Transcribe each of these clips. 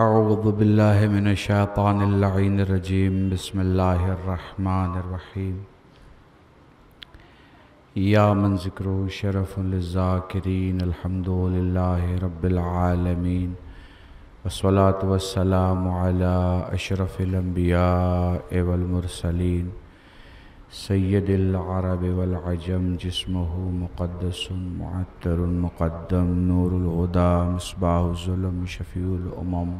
अबमिनशानरजीम बसमीम या मन ज़िक्रो शरफ़ुल्ज़ाकरीन अलहमदिल्ला रबालमीन वसलात वसलाम अशरफ़िलम्बिया एवलमरसलिन सैद अरब वलजम जिसम मुक़दसमतर मुक़दम नूरदा मसबाज़ुलम शफ़ीम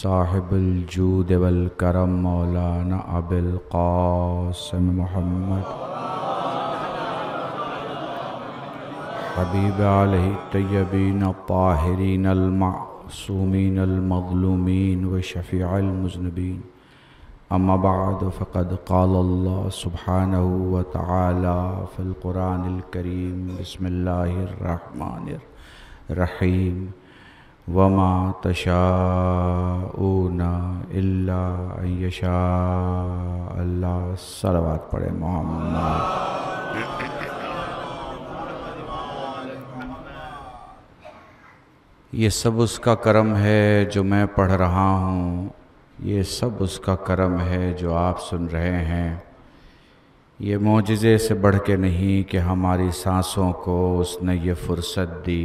साहिबुलजूद वलकरम मौलाना अबुल्क़ासम मोहम्मद हबीब आलह तयबीन ताहरीन अलमासूमीन अलमगलूमीन व शफ़ी अलमजनबीन अम्मा बाद फ़कद काल सुबहान तफ़िलकुरानकरीम बसमीम वमा तशाऊना यशा अल्लाह सलवात पढ़े मोहम्मद ये सब उसका करम है जो मैं पढ़ रहा हूँ ये सब उसका करम है जो आप सुन रहे हैं ये मोजे से बढ़ के नहीं कि हमारी सांसों को उसने ये फुर्सत दी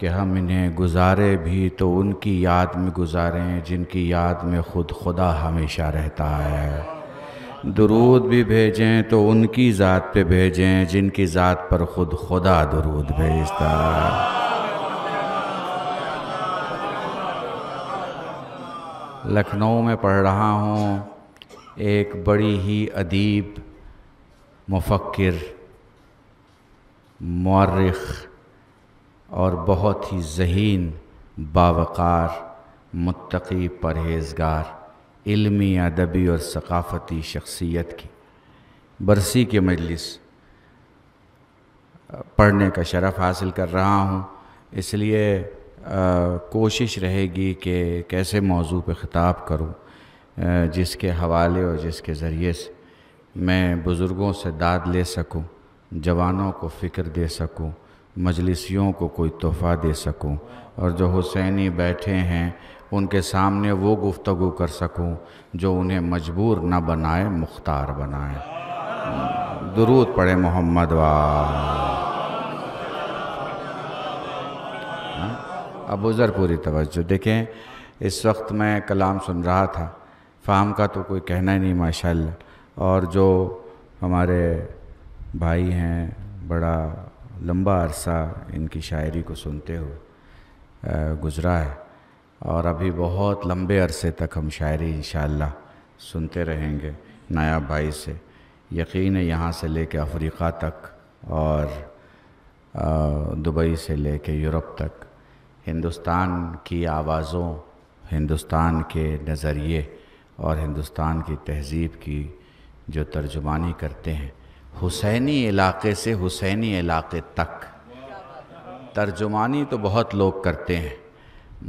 कि हम इन्हें गुजारे भी तो उनकी याद में गुजारें जिनकी याद में खुद खुदा हमेशा रहता है दरूद भी भेजें तो उनकी ज़ात पे भेजें जिनकी ज़ात पर ख़ुद खुदा दरूद भेजता है लखनऊ में पढ़ रहा हूँ एक बड़ी ही अदीब मुफक्र मौरख और बहुत ही जहीन बावकार मुतकी परहेजगार इल्मी अदबी और सकाफ़ती शख्सियत की बरसी के मजलिस पढ़ने का शरफ़ हासिल कर रहा हूँ इसलिए कोशिश रहेगी कि कैसे मौजू पर खताब करूँ जिसके हवाले और जिसके ज़रिए से मैं बुज़ुर्गों से दाद ले सकूँ जवानों को फ़िक्र दे सकूँ मजलिसियों को कोई तोहफ़ा दे सकूँ और जो हुसैनी बैठे हैं उनके सामने वो गुफ्तु कर सकूँ जो उन्हें मजबूर न बनाए मुख्तार बनाए दुरूद पढ़े मोहम्मद वाह अबूज़र पूरी तवज्जो देखें इस वक्त मैं कलाम सुन रहा था फ़ाम का तो कोई कहना ही नहीं माशाल्लाह और जो हमारे भाई हैं बड़ा लंबा अरसा इनकी शायरी को सुनते हुए गुज़रा है और अभी बहुत लंबे अरसे तक हम शायरी इन सुनते रहेंगे नायाब भाई से यकीन है यहाँ से लेके अफ्रीका तक और दुबई से लेके यूरोप तक हिंदुस्तान की आवाज़ों हिंदुस्तान के नज़रिए और हिंदुस्तान की तहज़ीब की जो तर्जुमानी करते हैं हुसैनी इलाके से हुसैनी इलाके तक तर्जुमानी तो बहुत लोग करते हैं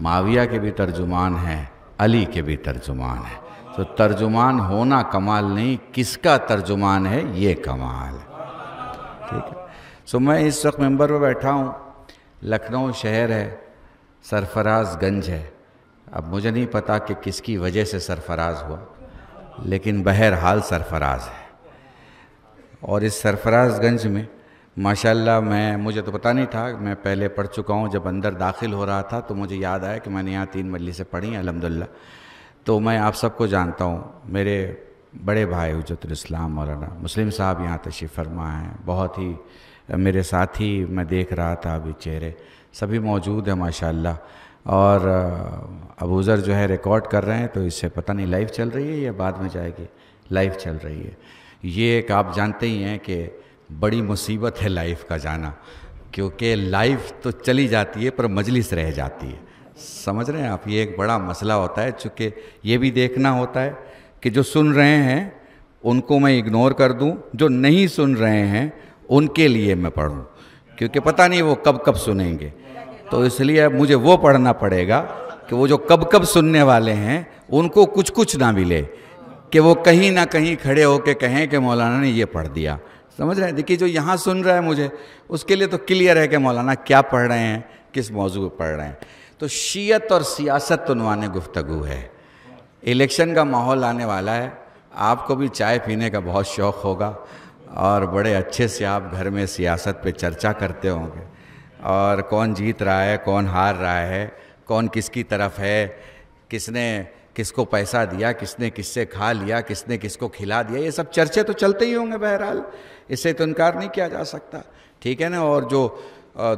माविया के भी तर्जुमान हैं अली के भी तर्जुमान हैं तो तर्जुमान होना कमाल नहीं किसका तर्जुमान है ये कमाल ठीक है सो तो मैं इस वक्त मेंबर पर बैठा हूँ लखनऊ शहर है सरफराज गंज है अब मुझे नहीं पता कि किसकी वजह से सरफराज हुआ लेकिन बहरहाल सरफराज है और इस सरफराजगंज में माशाल्लाह मैं मुझे तो पता नहीं था मैं पहले पढ़ चुका हूँ जब अंदर दाखिल हो रहा था तो मुझे याद आया कि मैंने यहाँ तीन मल्ली से पढ़ी अलहमदिल्ला तो मैं आप सबको जानता हूँ मेरे बड़े भाई हजरतलाम मौलाना मुस्लिम साहब यहाँ तशीफ़ फरमा हैं बहुत ही मेरे साथी मैं देख रहा था अभी चेहरे सभी मौजूद हैं माशाल्लाह और अबूज़र जो है रिकॉर्ड कर रहे हैं तो इससे पता नहीं लाइव चल रही है या बाद में जाएगी लाइव चल रही है ये एक आप जानते ही हैं कि बड़ी मुसीबत है लाइफ का जाना क्योंकि लाइफ तो चली जाती है पर मजलिस रह जाती है समझ रहे हैं आप ये एक बड़ा मसला होता है चूँकि ये भी देखना होता है कि जो सुन रहे हैं उनको मैं इग्नोर कर दूं जो नहीं सुन रहे हैं उनके लिए मैं पढ़ूं क्योंकि पता नहीं वो कब कब सुनेंगे तो इसलिए मुझे वो पढ़ना पड़ेगा कि वो जो कब कब सुनने वाले हैं उनको कुछ कुछ ना मिले कि वो कहीं ना कहीं खड़े होके कहें कि मौलाना ने ये पढ़ दिया समझ रहे हैं देखिए जो यहाँ सुन रहा है मुझे उसके लिए तो क्लियर है कि मौलाना क्या पढ़ रहे हैं किस मौजू पर पढ़ रहे हैं तो शीयत और सियासत तनवान तो गुफ्तगु है इलेक्शन का माहौल आने वाला है आपको भी चाय पीने का बहुत शौक़ होगा और बड़े अच्छे से आप घर में सियासत पे चर्चा करते होंगे और कौन जीत रहा है कौन हार रहा है कौन किसकी तरफ है किसने किसको पैसा दिया किसने किससे खा लिया किसने किसको खिला दिया ये सब चर्चे तो चलते ही होंगे बहरहाल इससे तो इनकार नहीं किया जा सकता ठीक है ना और जो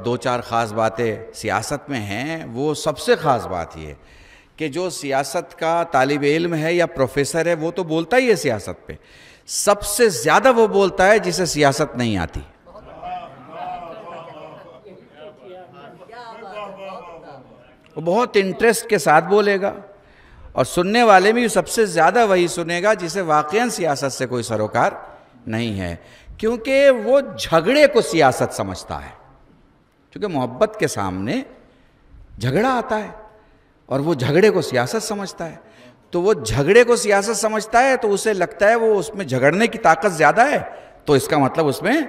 दो चार ख़ास बातें सियासत में हैं वो सबसे ख़ास बात ये कि जो सियासत का तालब इल्म है या प्रोफेसर है वो तो बोलता ही है सियासत पे सबसे ज़्यादा वो बोलता है जिसे सियासत नहीं आती वो बहुत इंटरेस्ट के साथ बोलेगा और सुनने वाले भी सबसे ज़्यादा वही सुनेगा जिसे वाकया सियासत से कोई सरोकार नहीं है क्योंकि वो झगड़े को सियासत समझता है क्योंकि मोहब्बत के सामने झगड़ा आता है और वो झगड़े को सियासत समझता है तो वो झगड़े को सियासत समझता है तो उसे लगता है वो उसमें झगड़ने की ताकत ज़्यादा है तो इसका मतलब उसमें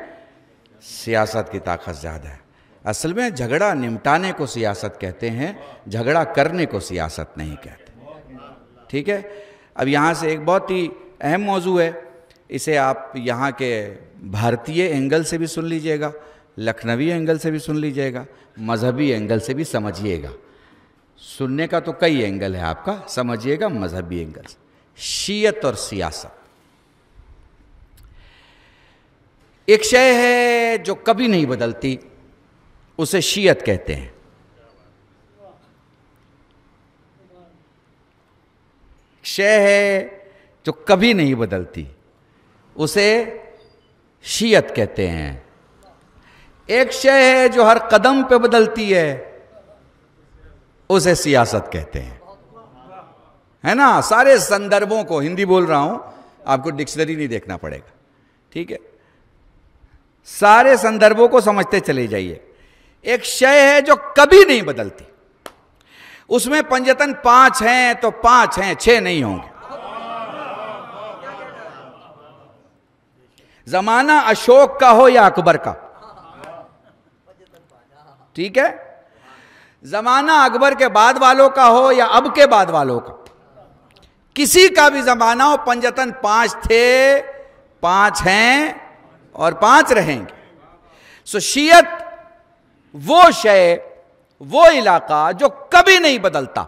सियासत की ताकत ज़्यादा है असल में झगड़ा निपटाने को सियासत कहते हैं झगड़ा करने को सियासत नहीं कहते ठीक है अब यहाँ से एक बहुत ही अहम मौजू है इसे आप यहाँ के भारतीय एंगल से भी सुन लीजिएगा लखनवी एंगल से भी सुन लीजिएगा मजहबी एंगल से भी समझिएगा सुनने का तो कई एंगल है आपका समझिएगा मजहबी एंगल से शीयत और सियासत एक शय है जो कभी नहीं बदलती उसे शीयत कहते हैं क्षय है जो कभी नहीं बदलती उसे शीयत कहते हैं एक शय है जो हर कदम पे बदलती है उसे सियासत कहते हैं है ना सारे संदर्भों को हिंदी बोल रहा हूं आपको डिक्शनरी नहीं देखना पड़ेगा ठीक है सारे संदर्भों को समझते चले जाइए एक शय है जो कभी नहीं बदलती उसमें पंजतन पांच हैं तो पांच हैं छह नहीं होंगे जमाना अशोक का हो या अकबर का ठीक है जमाना अकबर के बाद वालों का हो या अब के बाद वालों का किसी का भी जमाना हो पंजतन पांच थे पांच हैं और पांच रहेंगे सो शियत वो शय वो इलाका जो कभी नहीं बदलता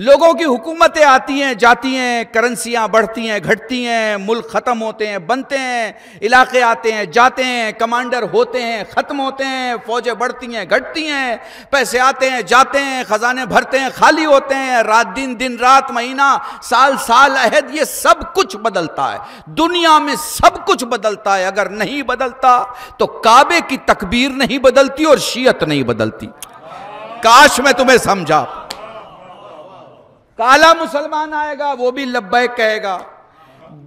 लोगों की हुकूमतें आती हैं जाती हैं करेंसियाँ बढ़ती हैं घटती हैं मुल्क ख़त्म होते हैं बनते हैं इलाके आते हैं जाते हैं कमांडर होते हैं ख़त्म होते हैं फौजें बढ़ती हैं घटती हैं पैसे आते हैं जाते हैं ख़जाने भरते हैं खाली होते हैं रात दिन दिन रात महीना साल साल अहद ये सब कुछ बदलता है दुनिया में सब कुछ बदलता है अगर नहीं बदलता तो काबे की तकबीर नहीं बदलती और शीयत नहीं बदलती काश मैं तुम्हें समझा काला मुसलमान आएगा वो भी लब्बैक कहेगा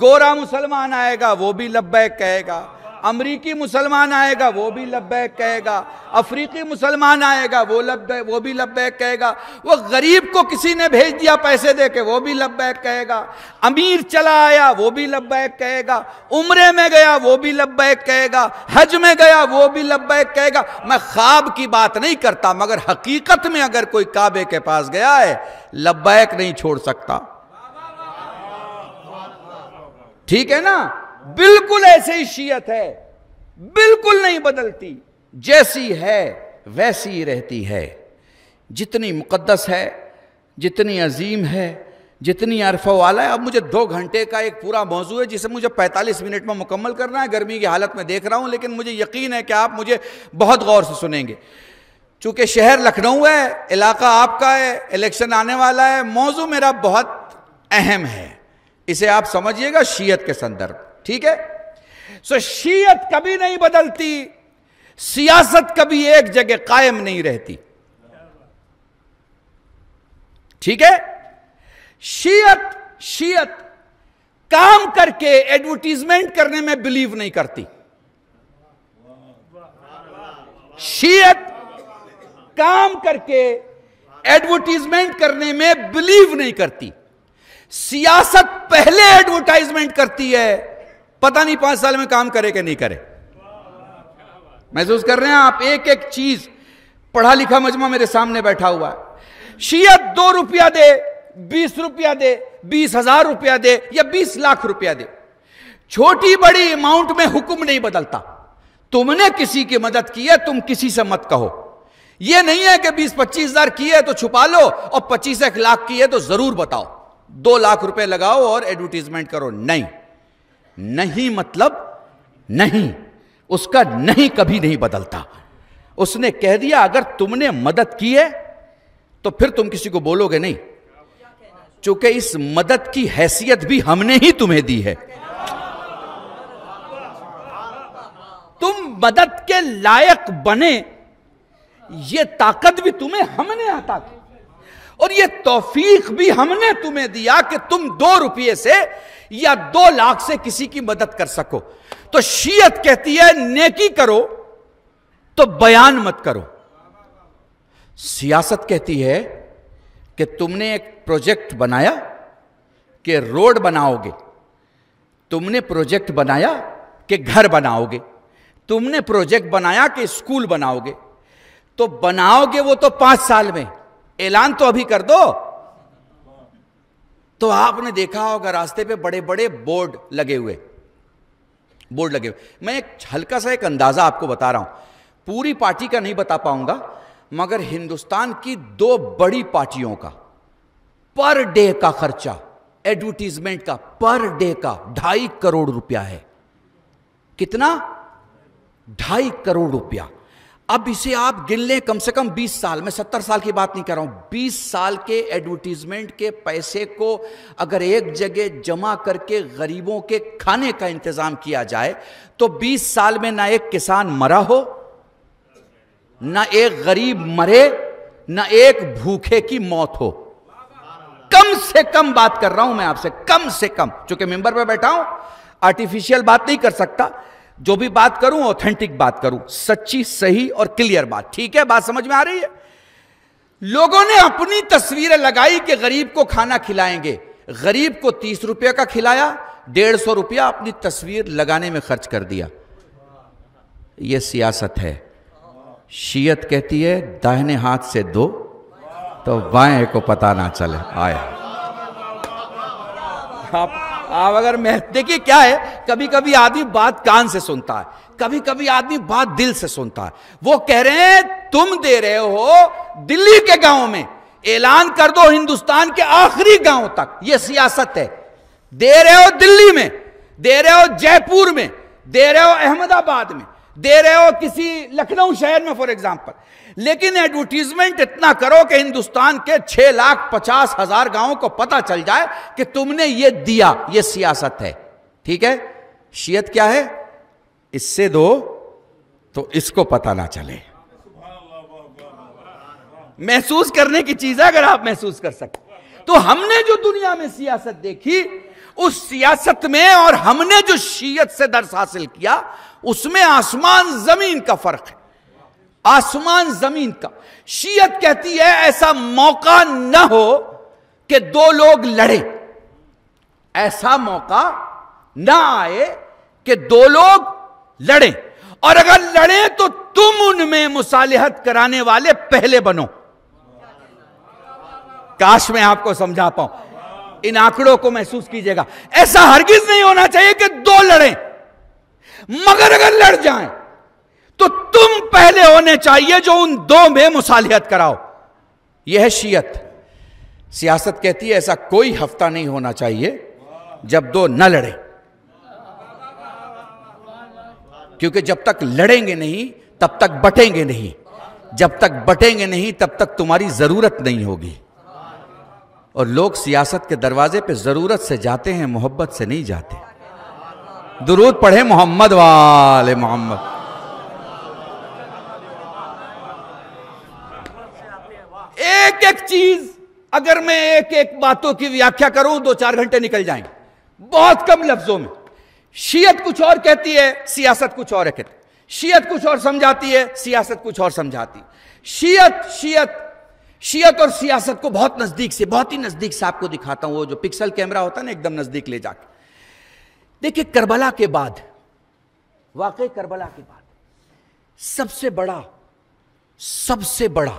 गोरा मुसलमान आएगा वो भी लब्बैक कहेगा अमरीकी मुसलमान आएगा वो भी लब्बैक कहेगा अफ्रीकी मुसलमान आएगा वो लब्बैक वो भी लब्बैक कहेगा वो गरीब को किसी ने भेज दिया पैसे दे के वो भी लब्बैक कहेगा अमीर चला आया वो भी लब्बैक कहेगा उम्र में गया वो भी लब्बैक कहेगा हज में गया वो भी लब्बैक कहेगा मैं ख्वाब की बात नहीं करता मगर हकीकत में अगर कोई काबे के पास गया है लब्बैक नहीं छोड़ सकता ठीक है ना बिल्कुल ऐसे ही शीयत है बिल्कुल नहीं बदलती जैसी है वैसी ही रहती है जितनी मुकद्दस है जितनी अजीम है जितनी अरफा वाला है अब मुझे दो घंटे का एक पूरा मौजू है जिसे मुझे 45 मिनट में मुकम्मल करना है गर्मी की हालत में देख रहा हूँ लेकिन मुझे यकीन है कि आप मुझे बहुत गौर से सुनेंगे चूंकि शहर लखनऊ है इलाका आपका है इलेक्शन आने वाला है मौजू मेरा बहुत अहम है इसे आप समझिएगा शीयत के संदर्भ ठीक है सो शीयत कभी नहीं बदलती सियासत कभी एक जगह कायम नहीं रहती ठीक है शीयत शीयत काम करके एडवर्टीजमेंट करने में बिलीव नहीं करती शीयत काम करके एडवर्टीजमेंट करने में बिलीव नहीं करती सियासत पहले एडवर्टाइजमेंट करती है पता नहीं पांच साल में काम करे कि नहीं करे महसूस कर रहे हैं आप एक एक चीज पढ़ा लिखा मजमा मेरे सामने बैठा हुआ है शीयत दो रुपया दे बीस रुपया दे बीस हजार रुपया दे या बीस लाख रुपया दे छोटी बड़ी अमाउंट में हुक्म नहीं बदलता तुमने किसी की मदद की है तुम किसी से मत कहो यह नहीं है कि बीस पच्चीस हजार की है तो छुपा लो और पच्चीस एक लाख की है तो जरूर बताओ दो लाख रुपए लगाओ और एडवर्टीजमेंट करो नहीं नहीं मतलब नहीं उसका नहीं कभी नहीं बदलता उसने कह दिया अगर तुमने मदद की है तो फिर तुम किसी को बोलोगे नहीं चूंकि इस मदद की हैसियत भी हमने ही तुम्हें दी है तुम मदद के लायक बने ये ताकत भी तुम्हें हमने आता की और ये तोफीक भी हमने तुम्हें दिया कि तुम दो रुपये से या दो लाख से किसी की मदद कर सको तो शीयत कहती है नेकी करो तो बयान मत करो सियासत कहती है कि तुमने एक प्रोजेक्ट बनाया कि रोड बनाओगे तुमने प्रोजेक्ट बनाया कि घर बनाओगे तुमने प्रोजेक्ट बनाया कि स्कूल बनाओगे तो बनाओगे वो तो पांच साल में ऐलान तो अभी कर दो तो आपने देखा होगा रास्ते पे बड़े बड़े बोर्ड लगे हुए बोर्ड लगे हुए मैं एक हल्का सा एक अंदाजा आपको बता रहा हूं पूरी पार्टी का नहीं बता पाऊंगा मगर हिंदुस्तान की दो बड़ी पार्टियों का पर डे का खर्चा एडवर्टीजमेंट का पर डे का ढाई करोड़ रुपया है कितना ढाई करोड़ रुपया अब इसे आप गिन लें कम से कम 20 साल मैं 70 साल की बात नहीं कर रहा हूं 20 साल के एडवर्टीजमेंट के पैसे को अगर एक जगह जमा करके गरीबों के खाने का इंतजाम किया जाए तो 20 साल में ना एक किसान मरा हो ना एक गरीब मरे ना एक भूखे की मौत हो कम से कम बात कर रहा हूं मैं आपसे कम से कम चूंकि मेंबर में बैठा हूं आर्टिफिशियल बात नहीं कर सकता जो भी बात करूं ऑथेंटिक बात करूं सच्ची सही और क्लियर बात ठीक है बात समझ में आ रही है लोगों ने अपनी तस्वीरें लगाई कि गरीब को खाना खिलाएंगे गरीब को तीस रुपये का खिलाया डेढ़ सौ रुपया अपनी तस्वीर लगाने में खर्च कर दिया यह सियासत है शीयत कहती है दाहिने हाथ से दो तो बाएं को पता ना चले आया आप आप अगर मैं देखिए क्या है कभी कभी आदमी बात कान से सुनता है कभी कभी आदमी बात दिल से सुनता है वो कह रहे हैं तुम दे रहे हो दिल्ली के गांव में ऐलान कर दो हिंदुस्तान के आखिरी गांव तक ये सियासत है दे रहे हो दिल्ली में दे रहे हो जयपुर में दे रहे हो अहमदाबाद में दे रहे हो किसी लखनऊ शहर में फॉर एग्जाम्पल लेकिन एडवर्टीजमेंट इतना करो कि हिंदुस्तान के छह लाख पचास हजार गांवों को पता चल जाए कि तुमने ये दिया ये सियासत है ठीक है शीयत क्या है इससे दो तो इसको पता ना चले महसूस करने की चीज है अगर आप महसूस कर सकते तो हमने जो दुनिया में सियासत देखी उस सियासत में और हमने जो शीयत से दर्श हासिल किया उसमें आसमान जमीन का फर्क है आसमान जमीन का शीयत कहती है ऐसा मौका ना हो कि दो लोग लड़े ऐसा मौका ना आए कि दो लोग लड़े और अगर लड़े तो तुम उनमें मुसालहत कराने वाले पहले बनो काश मैं आपको समझा पाऊं इन आंकड़ों को महसूस कीजिएगा ऐसा हरगिज नहीं होना चाहिए कि दो लड़े मगर अगर लड़ जाएं तो तुम पहले होने चाहिए जो उन दो में मुसालियत कराओ यह है शीयत सियासत कहती है ऐसा कोई हफ्ता नहीं होना चाहिए जब दो न लड़े क्योंकि जब तक लड़ेंगे नहीं तब तक बटेंगे नहीं जब तक बटेंगे नहीं तब तक तुम्हारी जरूरत नहीं होगी और लोग सियासत के दरवाजे पे ज़रूरत से जाते हैं मोहब्बत से नहीं जाते दुरूद पढ़े मोहम्मद वाले मोहम्मद एक एक चीज अगर मैं एक एक बातों की व्याख्या करूं दो चार घंटे निकल जाएंगे बहुत कम लफ्जों में शीयत कुछ और कहती है सियासत कुछ और कहती शीयत कुछ और समझाती है सियासत कुछ और समझाती शीयत शीयत शियत और सियासत को बहुत नजदीक से बहुत ही नजदीक से आपको दिखाता हूं वो जो पिक्सल कैमरा होता है ना एकदम नजदीक ले जाके देखिए करबला के बाद वाकई करबला के बाद सबसे बड़ा सबसे बड़ा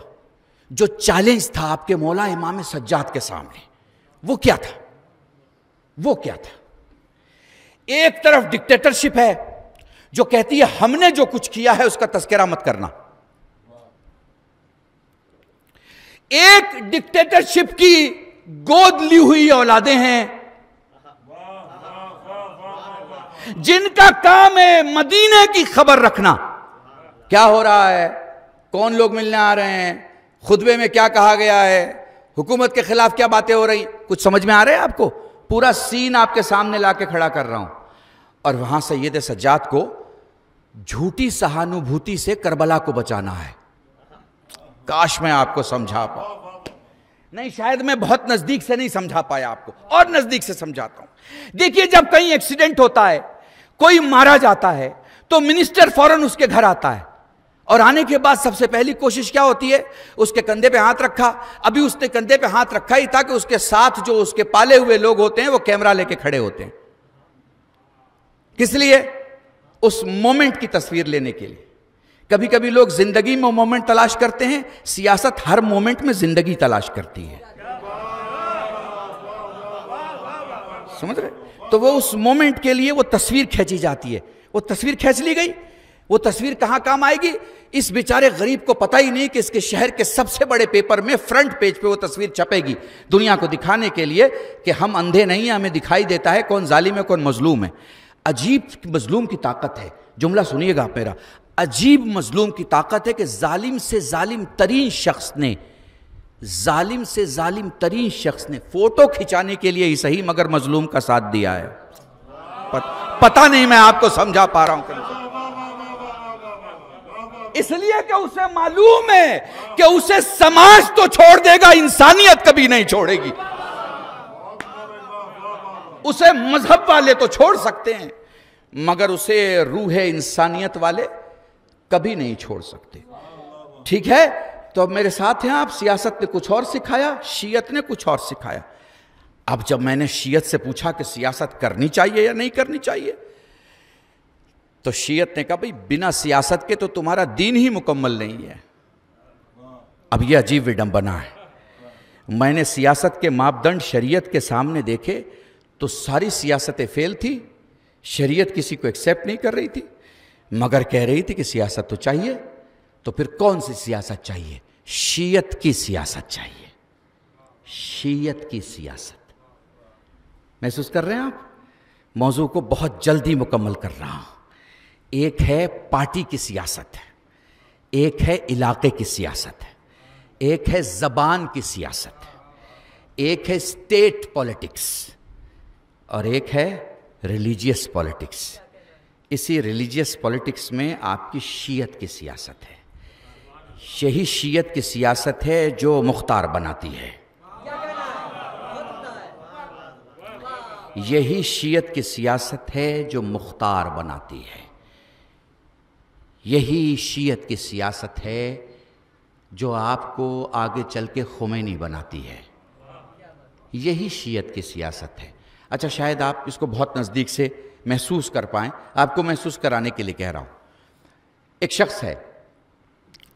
जो चैलेंज था आपके मौला इमाम सज्जाद के सामने वो क्या था वो क्या था एक तरफ डिक्टेटरशिप है जो कहती है हमने जो कुछ किया है उसका तस्करा मत करना एक डिक्टेटरशिप की गोद ली हुई औलादे हैं जिनका काम है मदीने की खबर रखना क्या हो रहा है कौन लोग मिलने आ रहे हैं खुतबे में क्या कहा गया है हुकूमत के खिलाफ क्या बातें हो रही कुछ समझ में आ रहा है आपको पूरा सीन आपके सामने ला के खड़ा कर रहा हूं और वहां सैयद सज्जाद को झूठी सहानुभूति से करबला को बचाना है काश मैं आपको समझा पाऊ नहीं शायद मैं बहुत नजदीक से नहीं समझा पाया आपको और नजदीक से समझाता हूं देखिए जब कहीं एक्सीडेंट होता है कोई मारा जाता है तो मिनिस्टर फौरन उसके घर आता है और आने के बाद सबसे पहली कोशिश क्या होती है उसके कंधे पे हाथ रखा अभी उसने कंधे पे हाथ रखा ही था कि उसके साथ जो उसके पाले हुए लोग होते हैं वो कैमरा लेके खड़े होते हैं किस लिए उस मोमेंट की तस्वीर लेने के लिए कभी कभी लोग जिंदगी में मोमेंट तलाश करते हैं सियासत हर मोमेंट में जिंदगी तलाश करती है समझ रहे तो वो उस मोमेंट के लिए वो तस्वीर खींची जाती है वो तस्वीर खींच ली गई वो तस्वीर कहां काम आएगी इस बेचारे गरीब को पता ही नहीं कि इसके शहर के सबसे बड़े पेपर में फ्रंट पेज पे वो तस्वीर छपेगी दुनिया को दिखाने के लिए कि हम अंधे नहीं हैं हमें दिखाई देता है कौन जालिम है कौन मजलूम है अजीब मजलूम की ताकत है जुमला सुनिएगा मेरा अजीब मजलूम की ताकत है कि जालिम से जालिम तरीन शख्स ने जालिम से जालिम तरीन शख्स ने फोटो खिंचाने के लिए ही सही मगर मजलूम का साथ दिया है पत, पता नहीं मैं आपको समझा पा रहा हूं इसलिए कि उसे मालूम है कि उसे समाज तो छोड़ देगा इंसानियत कभी नहीं छोड़ेगी उसे मजहब वाले तो छोड़ सकते हैं मगर उसे रूह इंसानियत वाले कभी नहीं छोड़ सकते ठीक है तो मेरे साथ हैं आप सियासत ने कुछ और सिखाया शीयत ने कुछ और सिखाया अब जब मैंने शीयत से पूछा कि सियासत करनी चाहिए या नहीं करनी चाहिए तो शीयत ने कहा भाई बिना सियासत के तो तुम्हारा दीन ही मुकम्मल नहीं है अब यह अजीब विडम्बना है मैंने सियासत के मापदंड शरीयत के सामने देखे तो सारी सियासतें फेल थी शरीयत किसी को एक्सेप्ट नहीं कर रही थी मगर कह रही थी कि सियासत तो चाहिए तो फिर कौन सी सियासत चाहिए शीयत की सियासत चाहिए शीयत की सियासत महसूस कर रहे हैं आप मौजू को बहुत जल्दी मुकम्मल कर रहा हूं एक है पार्टी की सियासत है एक है इलाके की सियासत है एक है ज़बान की सियासत है एक है स्टेट पॉलिटिक्स और एक है रिलीजियस पॉलिटिक्स इसी रिलीजियस पॉलिटिक्स में आपकी शीयत की सियासत है यही शीयत की सियासत है जो मुख्तार बनाती है यही शीयत की सियासत है जो मुख्तार बनाती है यही शीयत की सियासत है जो आपको आगे चल के खुमैनी बनाती है यही शीयत की सियासत है अच्छा शायद आप इसको बहुत नज़दीक से महसूस कर पाएं आपको महसूस कराने के लिए कह रहा हूं एक शख्स है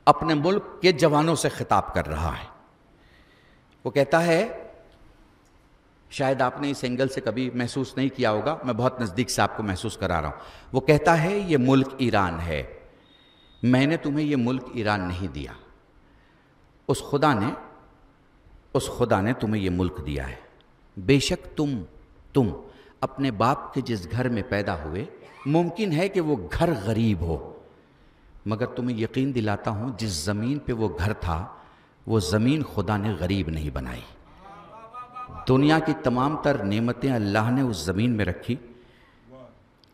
अपने मुल्क के जवानों से खिताब कर रहा है वो कहता है शायद आपने इस एंगल से कभी महसूस नहीं किया होगा मैं बहुत नज़दीक से आपको महसूस करा रहा हूं वो कहता है ये मुल्क ईरान है मैंने तुम्हें ये मुल्क ईरान नहीं दिया उस खुदा ने उस खुदा ने तुम्हें ये मुल्क दिया है बेशक तुम तुम अपने बाप के जिस घर में पैदा हुए मुमकिन है कि वो घर गरीब हो मगर तुम्हें यकीन दिलाता हूँ जिस ज़मीन पे वो घर था वो ज़मीन खुदा ने गरीब नहीं बनाई दुनिया की तमाम तर नेमतें अल्लाह ने उस ज़मीन में रखी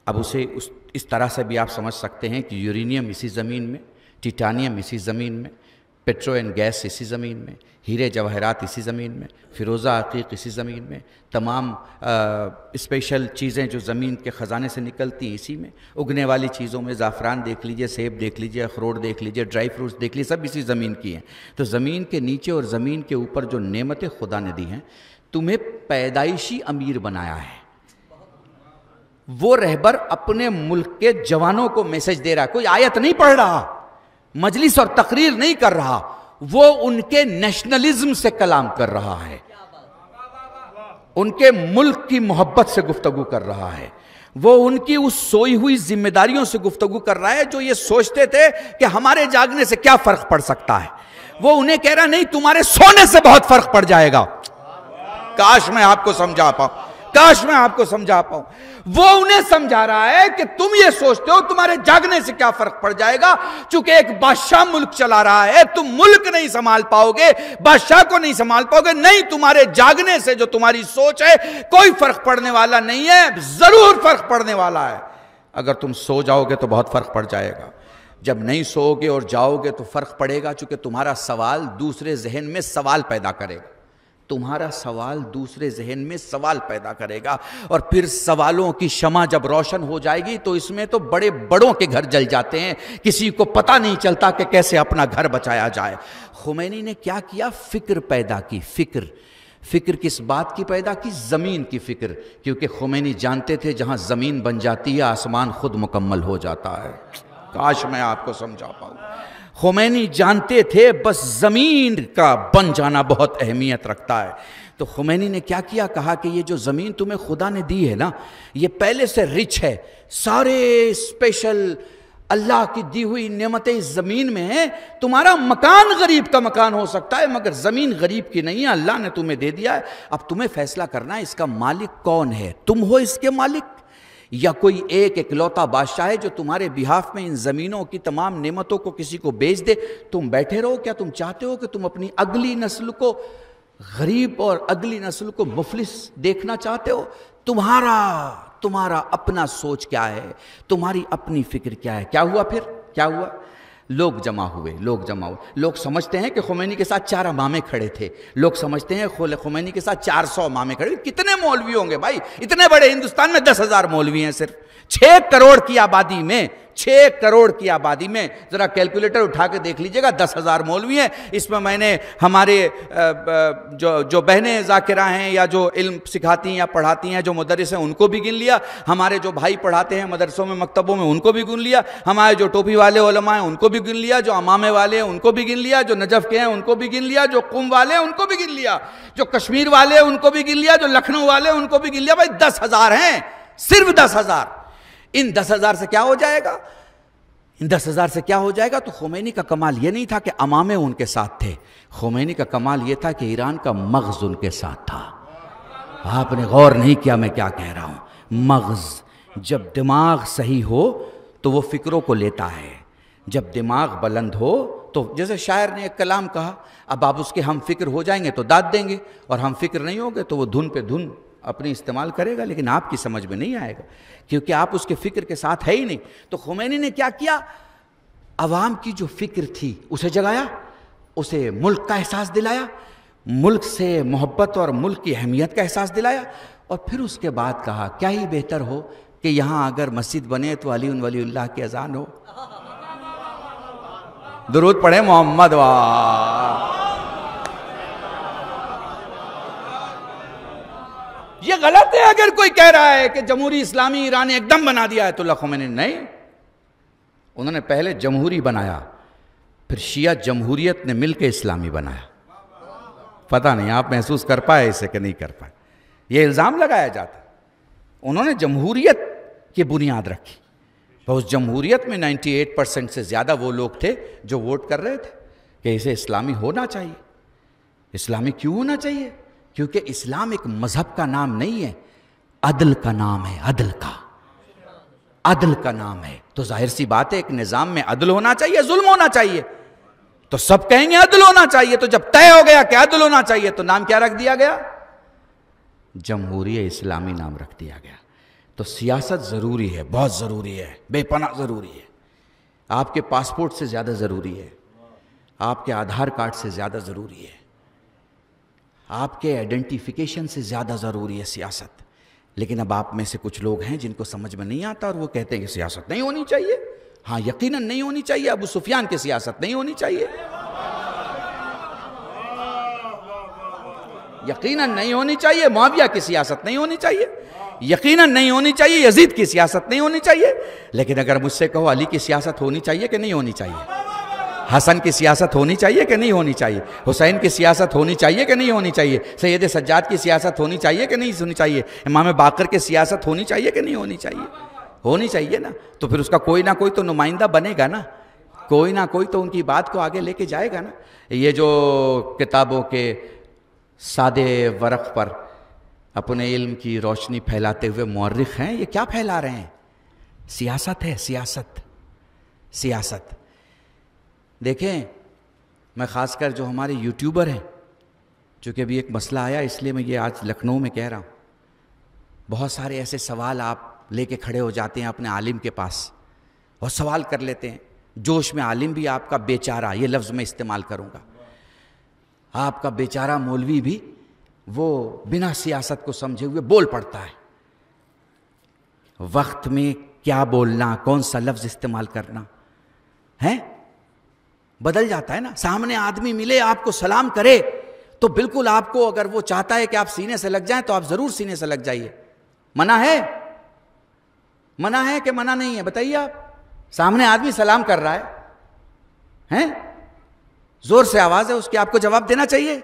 अब उसे उस इस तरह से भी आप समझ सकते हैं कि यूरेनियम इसी ज़मीन में टिटानियम इसी ज़मीन में पेट्रो एंड गैस इसी ज़मीन में हीरे जवाहरात इसी ज़मीन में फिरोज़ा अकीक इसी ज़मीन में तमाम स्पेशल चीज़ें जो ज़मीन के ख़जाने से निकलती इसी में उगने वाली चीज़ों में ज़ाफ़रान देख लीजिए सेब देख लीजिए अखरोट देख लीजिए ड्राई फ्रूट्स देख लीजिए सब इसी ज़मीन की हैं तो ज़मीन के नीचे और ज़मीन के ऊपर जो नेमतें खुदा ने दी हैं तुम्हें पैदाइशी अमीर बनाया है वो रहबर अपने मुल्क के जवानों को मैसेज दे रहा है कोई आयत नहीं पढ़ रहा मजलिस और तकरीर नहीं कर रहा वो उनके नेशनलिज्म से कलाम कर रहा है उनके मुल्क की मोहब्बत से गुफ्तगु कर रहा है वो उनकी उस सोई हुई जिम्मेदारियों से गुफ्तगु कर रहा है जो ये सोचते थे कि हमारे जागने से क्या फर्क पड़ सकता है वो उन्हें कह रहा नहीं तुम्हारे सोने से बहुत फर्क पड़ जाएगा काश मैं आपको समझा पाऊ काश मैं आपको समझा पाऊं वो उन्हें समझा रहा है कि तुम ये सोचते हो तुम्हारे जागने से क्या फर्क पड़ जाएगा चूंकि एक बादशाह मुल्क चला रहा है तुम मुल्क नहीं संभाल पाओगे बादशाह को नहीं संभाल पाओगे नहीं तुम्हारे जागने से जो तुम्हारी सोच है कोई फर्क पड़ने वाला नहीं है जरूर फर्क पड़ने वाला है अगर तुम सो जाओगे तो बहुत फर्क पड़ जाएगा जब नहीं सोओगे और जाओगे तो फर्क पड़ेगा चूंकि तुम्हारा सवाल दूसरे जहन में सवाल पैदा करेगा तुम्हारा सवाल दूसरे जहन में सवाल पैदा करेगा और फिर सवालों की क्षमा जब रोशन हो जाएगी तो इसमें तो बड़े बड़ों के घर जल जाते हैं किसी को पता नहीं चलता कि कैसे अपना घर बचाया जाए खुमैनी ने क्या किया फिक्र पैदा की फिक्र फिक्र किस बात की पैदा की ज़मीन की फिक्र क्योंकि खुमैनी जानते थे जहाँ ज़मीन बन जाती है आसमान खुद मुकम्मल हो जाता है काश मैं आपको समझा पाऊँ खुमैनी जानते थे बस ज़मीन का बन जाना बहुत अहमियत रखता है तो खुमैनी ने क्या किया कहा कि ये जो ज़मीन तुम्हें खुदा ने दी है ना ये पहले से रिच है सारे स्पेशल अल्लाह की दी हुई नेमतें इस ज़मीन में हैं तुम्हारा मकान गरीब का मकान हो सकता है मगर ज़मीन गरीब की नहीं है अल्लाह ने तुम्हें दे दिया है अब तुम्हें फ़ैसला करना है इसका मालिक कौन है तुम हो इसके मालिक या कोई एक इकलौता बादशाह है जो तुम्हारे बिहाफ में इन ज़मीनों की तमाम नेमतों को किसी को बेच दे तुम बैठे रहो क्या तुम चाहते हो कि तुम अपनी अगली नस्ल को गरीब और अगली नस्ल को मुफलिस देखना चाहते हो तुम्हारा तुम्हारा अपना सोच क्या है तुम्हारी अपनी फिक्र क्या है क्या हुआ फिर क्या हुआ लोग जमा हुए लोग जमा हुए लोग समझते हैं कि खुमैनी के साथ चार मामे खड़े थे लोग समझते हैं खुमैनी के साथ चार सौ मामे खड़े कितने मौलवी होंगे भाई इतने बड़े हिंदुस्तान में दस हज़ार मौलवी हैं सिर्फ छह करोड़ की आबादी में छह करोड़ की आबादी में जरा कैलकुलेटर उठा के देख लीजिएगा दस हजार मौलवी हैं इसमें मैंने हमारे जो जो बहनें जाकिरा हैं या जो इल्म सिखाती हैं या पढ़ाती हैं जो मदरस हैं उनको भी गिन लिया हमारे जो भाई पढ़ाते हैं मदरसों में मकतबों में उनको भी गिन लिया हमारे जो टोपी वाले हैं उनको भी गिन लिया जो अमामे वाले हैं उनको भी गिन लिया जो नजफ के हैं उनको भी गिन लिया जो कुम वाले हैं उनको भी गिन लिया जो कश्मीर वाले हैं उनको भी गिन लिया जो लखनऊ वाले हैं उनको भी गिन लिया भाई दस हजार हैं सिर्फ दस हजार इन दस हजार से क्या हो जाएगा इन दस हज़ार से क्या हो जाएगा तो खोमैनी का कमाल यह नहीं था कि अमामे उनके साथ थे खोमैनी का कमाल यह था कि ईरान का मगज़ उनके साथ था आपने गौर नहीं किया मैं क्या कह रहा हूं मगज़ जब दिमाग सही हो तो वो फ़िक्रों को लेता है जब दिमाग बुलंद हो तो जैसे शायर ने एक कलाम कहा अब आप उसके हम फिक्र हो जाएंगे तो दाद देंगे और हम फिक्र नहीं होंगे तो वो धुन पे धुन अपने इस्तेमाल करेगा लेकिन आपकी समझ में नहीं आएगा क्योंकि आप उसके फ़िक्र के साथ है ही नहीं तो खुमैनी ने क्या किया आवाम की जो फ़िक्र थी उसे जगाया उसे मुल्क का एहसास दिलाया मुल्क से मोहब्बत और मुल्क की अहमियत का एहसास दिलाया और फिर उसके बाद कहा क्या ही बेहतर हो कि यहाँ अगर मस्जिद बने तो अली वलील्ला की अजान हो दुरूद पढ़े मोहम्मद वाह ये गलत है अगर कोई कह रहा है कि जमहूरी इस्लामी ईरान एकदम बना दिया है तो मैंने नहीं उन्होंने पहले जमहूरी बनाया फिर शिया जमहूरियत ने मिलकर इस्लामी बनाया पता नहीं आप महसूस कर पाए इसे कि नहीं कर पाए ये इल्ज़ाम लगाया जाता उन्होंने जमहूरियत की बुनियाद रखी तो उस जमहूरियत में 98 परसेंट से ज़्यादा वो लोग थे जो वोट कर रहे थे कि इसे इस्लामी होना चाहिए इस्लामी क्यों होना चाहिए क्योंकि इस्लाम एक मज़हब का नाम नहीं है अदल का नाम है अदल का अदल का नाम है तो जाहिर सी बात है एक निज़ाम में अदल होना चाहिए जुल्म होना चाहिए तो सब कहेंगे अदल होना चाहिए तो जब तय हो गया कि अदल होना चाहिए तो नाम क्या रख दिया गया जमहूरी इस्लामी नाम रख दिया गया तो सियासत ज़रूरी है बहुत ज़रूरी है बेपना ज़रूरी है आपके पासपोर्ट से ज़्यादा ज़रूरी है आपके आधार कार्ड से ज़्यादा ज़रूरी है आपके आइडेंटिफिकेशन से ज़्यादा ज़रूरी है सियासत लेकिन अब आप में से कुछ लोग हैं जिनको समझ में नहीं आता और वो कहते हैं कि सियासत नहीं होनी चाहिए हाँ यकीनन नहीं होनी चाहिए अबू सुफियान की सियासत नहीं होनी चाहिए यकीनन नहीं होनी चाहिए माविया की सियासत नहीं होनी चाहिए यकीनन नहीं होनी चाहिए यजीद की सियासत नहीं होनी चाहिए लेकिन अगर मुझसे कहो अली की सियासत होनी चाहिए कि नहीं होनी चाहिए हसन की सियासत होनी चाहिए कि नहीं होनी चाहिए हुसैन की सियासत होनी चाहिए कि नहीं होनी चाहिए सैद सज्जाद की सियासत होनी चाहिए कि नहीं होनी चाहिए इमाम बाकर की सियासत होनी चाहिए कि नहीं होनी चाहिए होनी चाहिए ना तो फिर उसका कोई ना कोई तो नुमाइंदा बनेगा ना कोई ना कोई तो उनकी बात को आगे लेके जाएगा ना ये जो किताबों के सादे वर्क पर अपने इल्म की रोशनी फैलाते हुए मौरख हैं ये क्या फैला रहे हैं सियासत है सियासत सियासत देखें मैं ख़ासकर जो हमारे यूट्यूबर हैं चूँकि अभी एक मसला आया इसलिए मैं ये आज लखनऊ में कह रहा हूँ बहुत सारे ऐसे सवाल आप लेके खड़े हो जाते हैं अपने आलिम के पास और सवाल कर लेते हैं जोश में आलिम भी आपका बेचारा ये लफ्ज़ मैं इस्तेमाल करूँगा आपका बेचारा मौलवी भी वो बिना सियासत को समझे हुए बोल पड़ता है वक्त में क्या बोलना कौन सा लफ्ज़ इस्तेमाल करना है बदल जाता है ना सामने आदमी मिले आपको सलाम करे तो बिल्कुल आपको अगर वो चाहता है कि आप सीने से लग जाए तो आप जरूर सीने से लग जाइए मना है मना है कि मना नहीं है बताइए आप सामने आदमी सलाम कर रहा है हैं जोर से आवाज है उसकी आपको जवाब देना चाहिए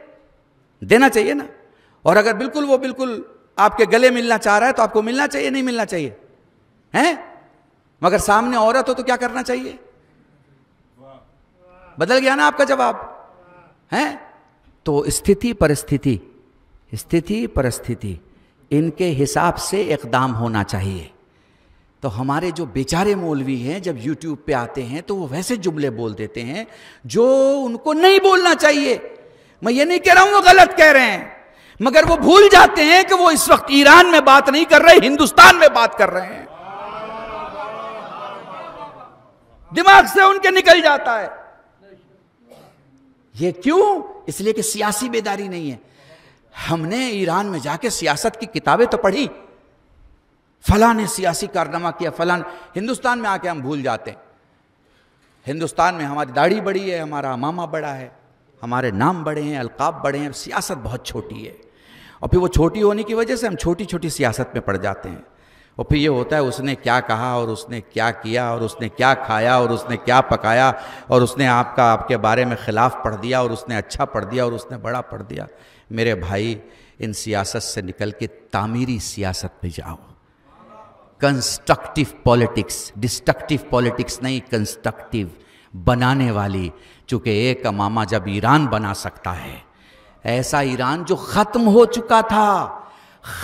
देना चाहिए ना और अगर बिल्कुल वो बिल्कुल आपके गले मिलना चाह रहा है तो आपको मिलना चाहिए नहीं मिलना चाहिए हैं मगर सामने औरत हो तो क्या करना चाहिए बदल गया ना आपका जवाब हैं तो स्थिति परिस्थिति स्थिति परिस्थिति इनके हिसाब से एकदम होना चाहिए तो हमारे जो बेचारे मौलवी हैं जब YouTube पे आते हैं तो वो वैसे जुमले बोल देते हैं जो उनको नहीं बोलना चाहिए मैं ये नहीं कह रहा हूं वो गलत कह रहे हैं मगर वो भूल जाते हैं कि वो इस वक्त ईरान में बात नहीं कर रहे हिंदुस्तान में बात कर रहे हैं दिमाग से उनके निकल जाता है ये क्यों इसलिए कि सियासी बेदारी नहीं है हमने ईरान में जाके सियासत की किताबें तो पढ़ी फला ने सियासी कारनामा किया फलान हिंदुस्तान में आके हम भूल जाते हैं हिंदुस्तान में हमारी दाढ़ी बड़ी है हमारा मामा बड़ा है हमारे नाम बड़े हैं अलकाब बड़े हैं सियासत बहुत छोटी है और फिर वो छोटी होने की वजह से हम छोटी छोटी सियासत में पड़ जाते हैं और फिर ये होता है उसने क्या कहा और उसने क्या किया और उसने क्या खाया और उसने क्या पकाया और उसने आपका आपके बारे में ख़िलाफ़ पढ़ दिया और उसने अच्छा पढ़ दिया और उसने बड़ा पढ़ दिया मेरे भाई इन सियासत से निकल के तामीरी सियासत पे जाओ कंस्ट्रक्टिव पॉलिटिक्स डिस्ट्रक्टिव पॉलिटिक्स नहीं कंस्ट्रक्टिव बनाने वाली चूँकि एक अमामा जब ईरान बना सकता है ऐसा ईरान जो ख़त्म हो चुका था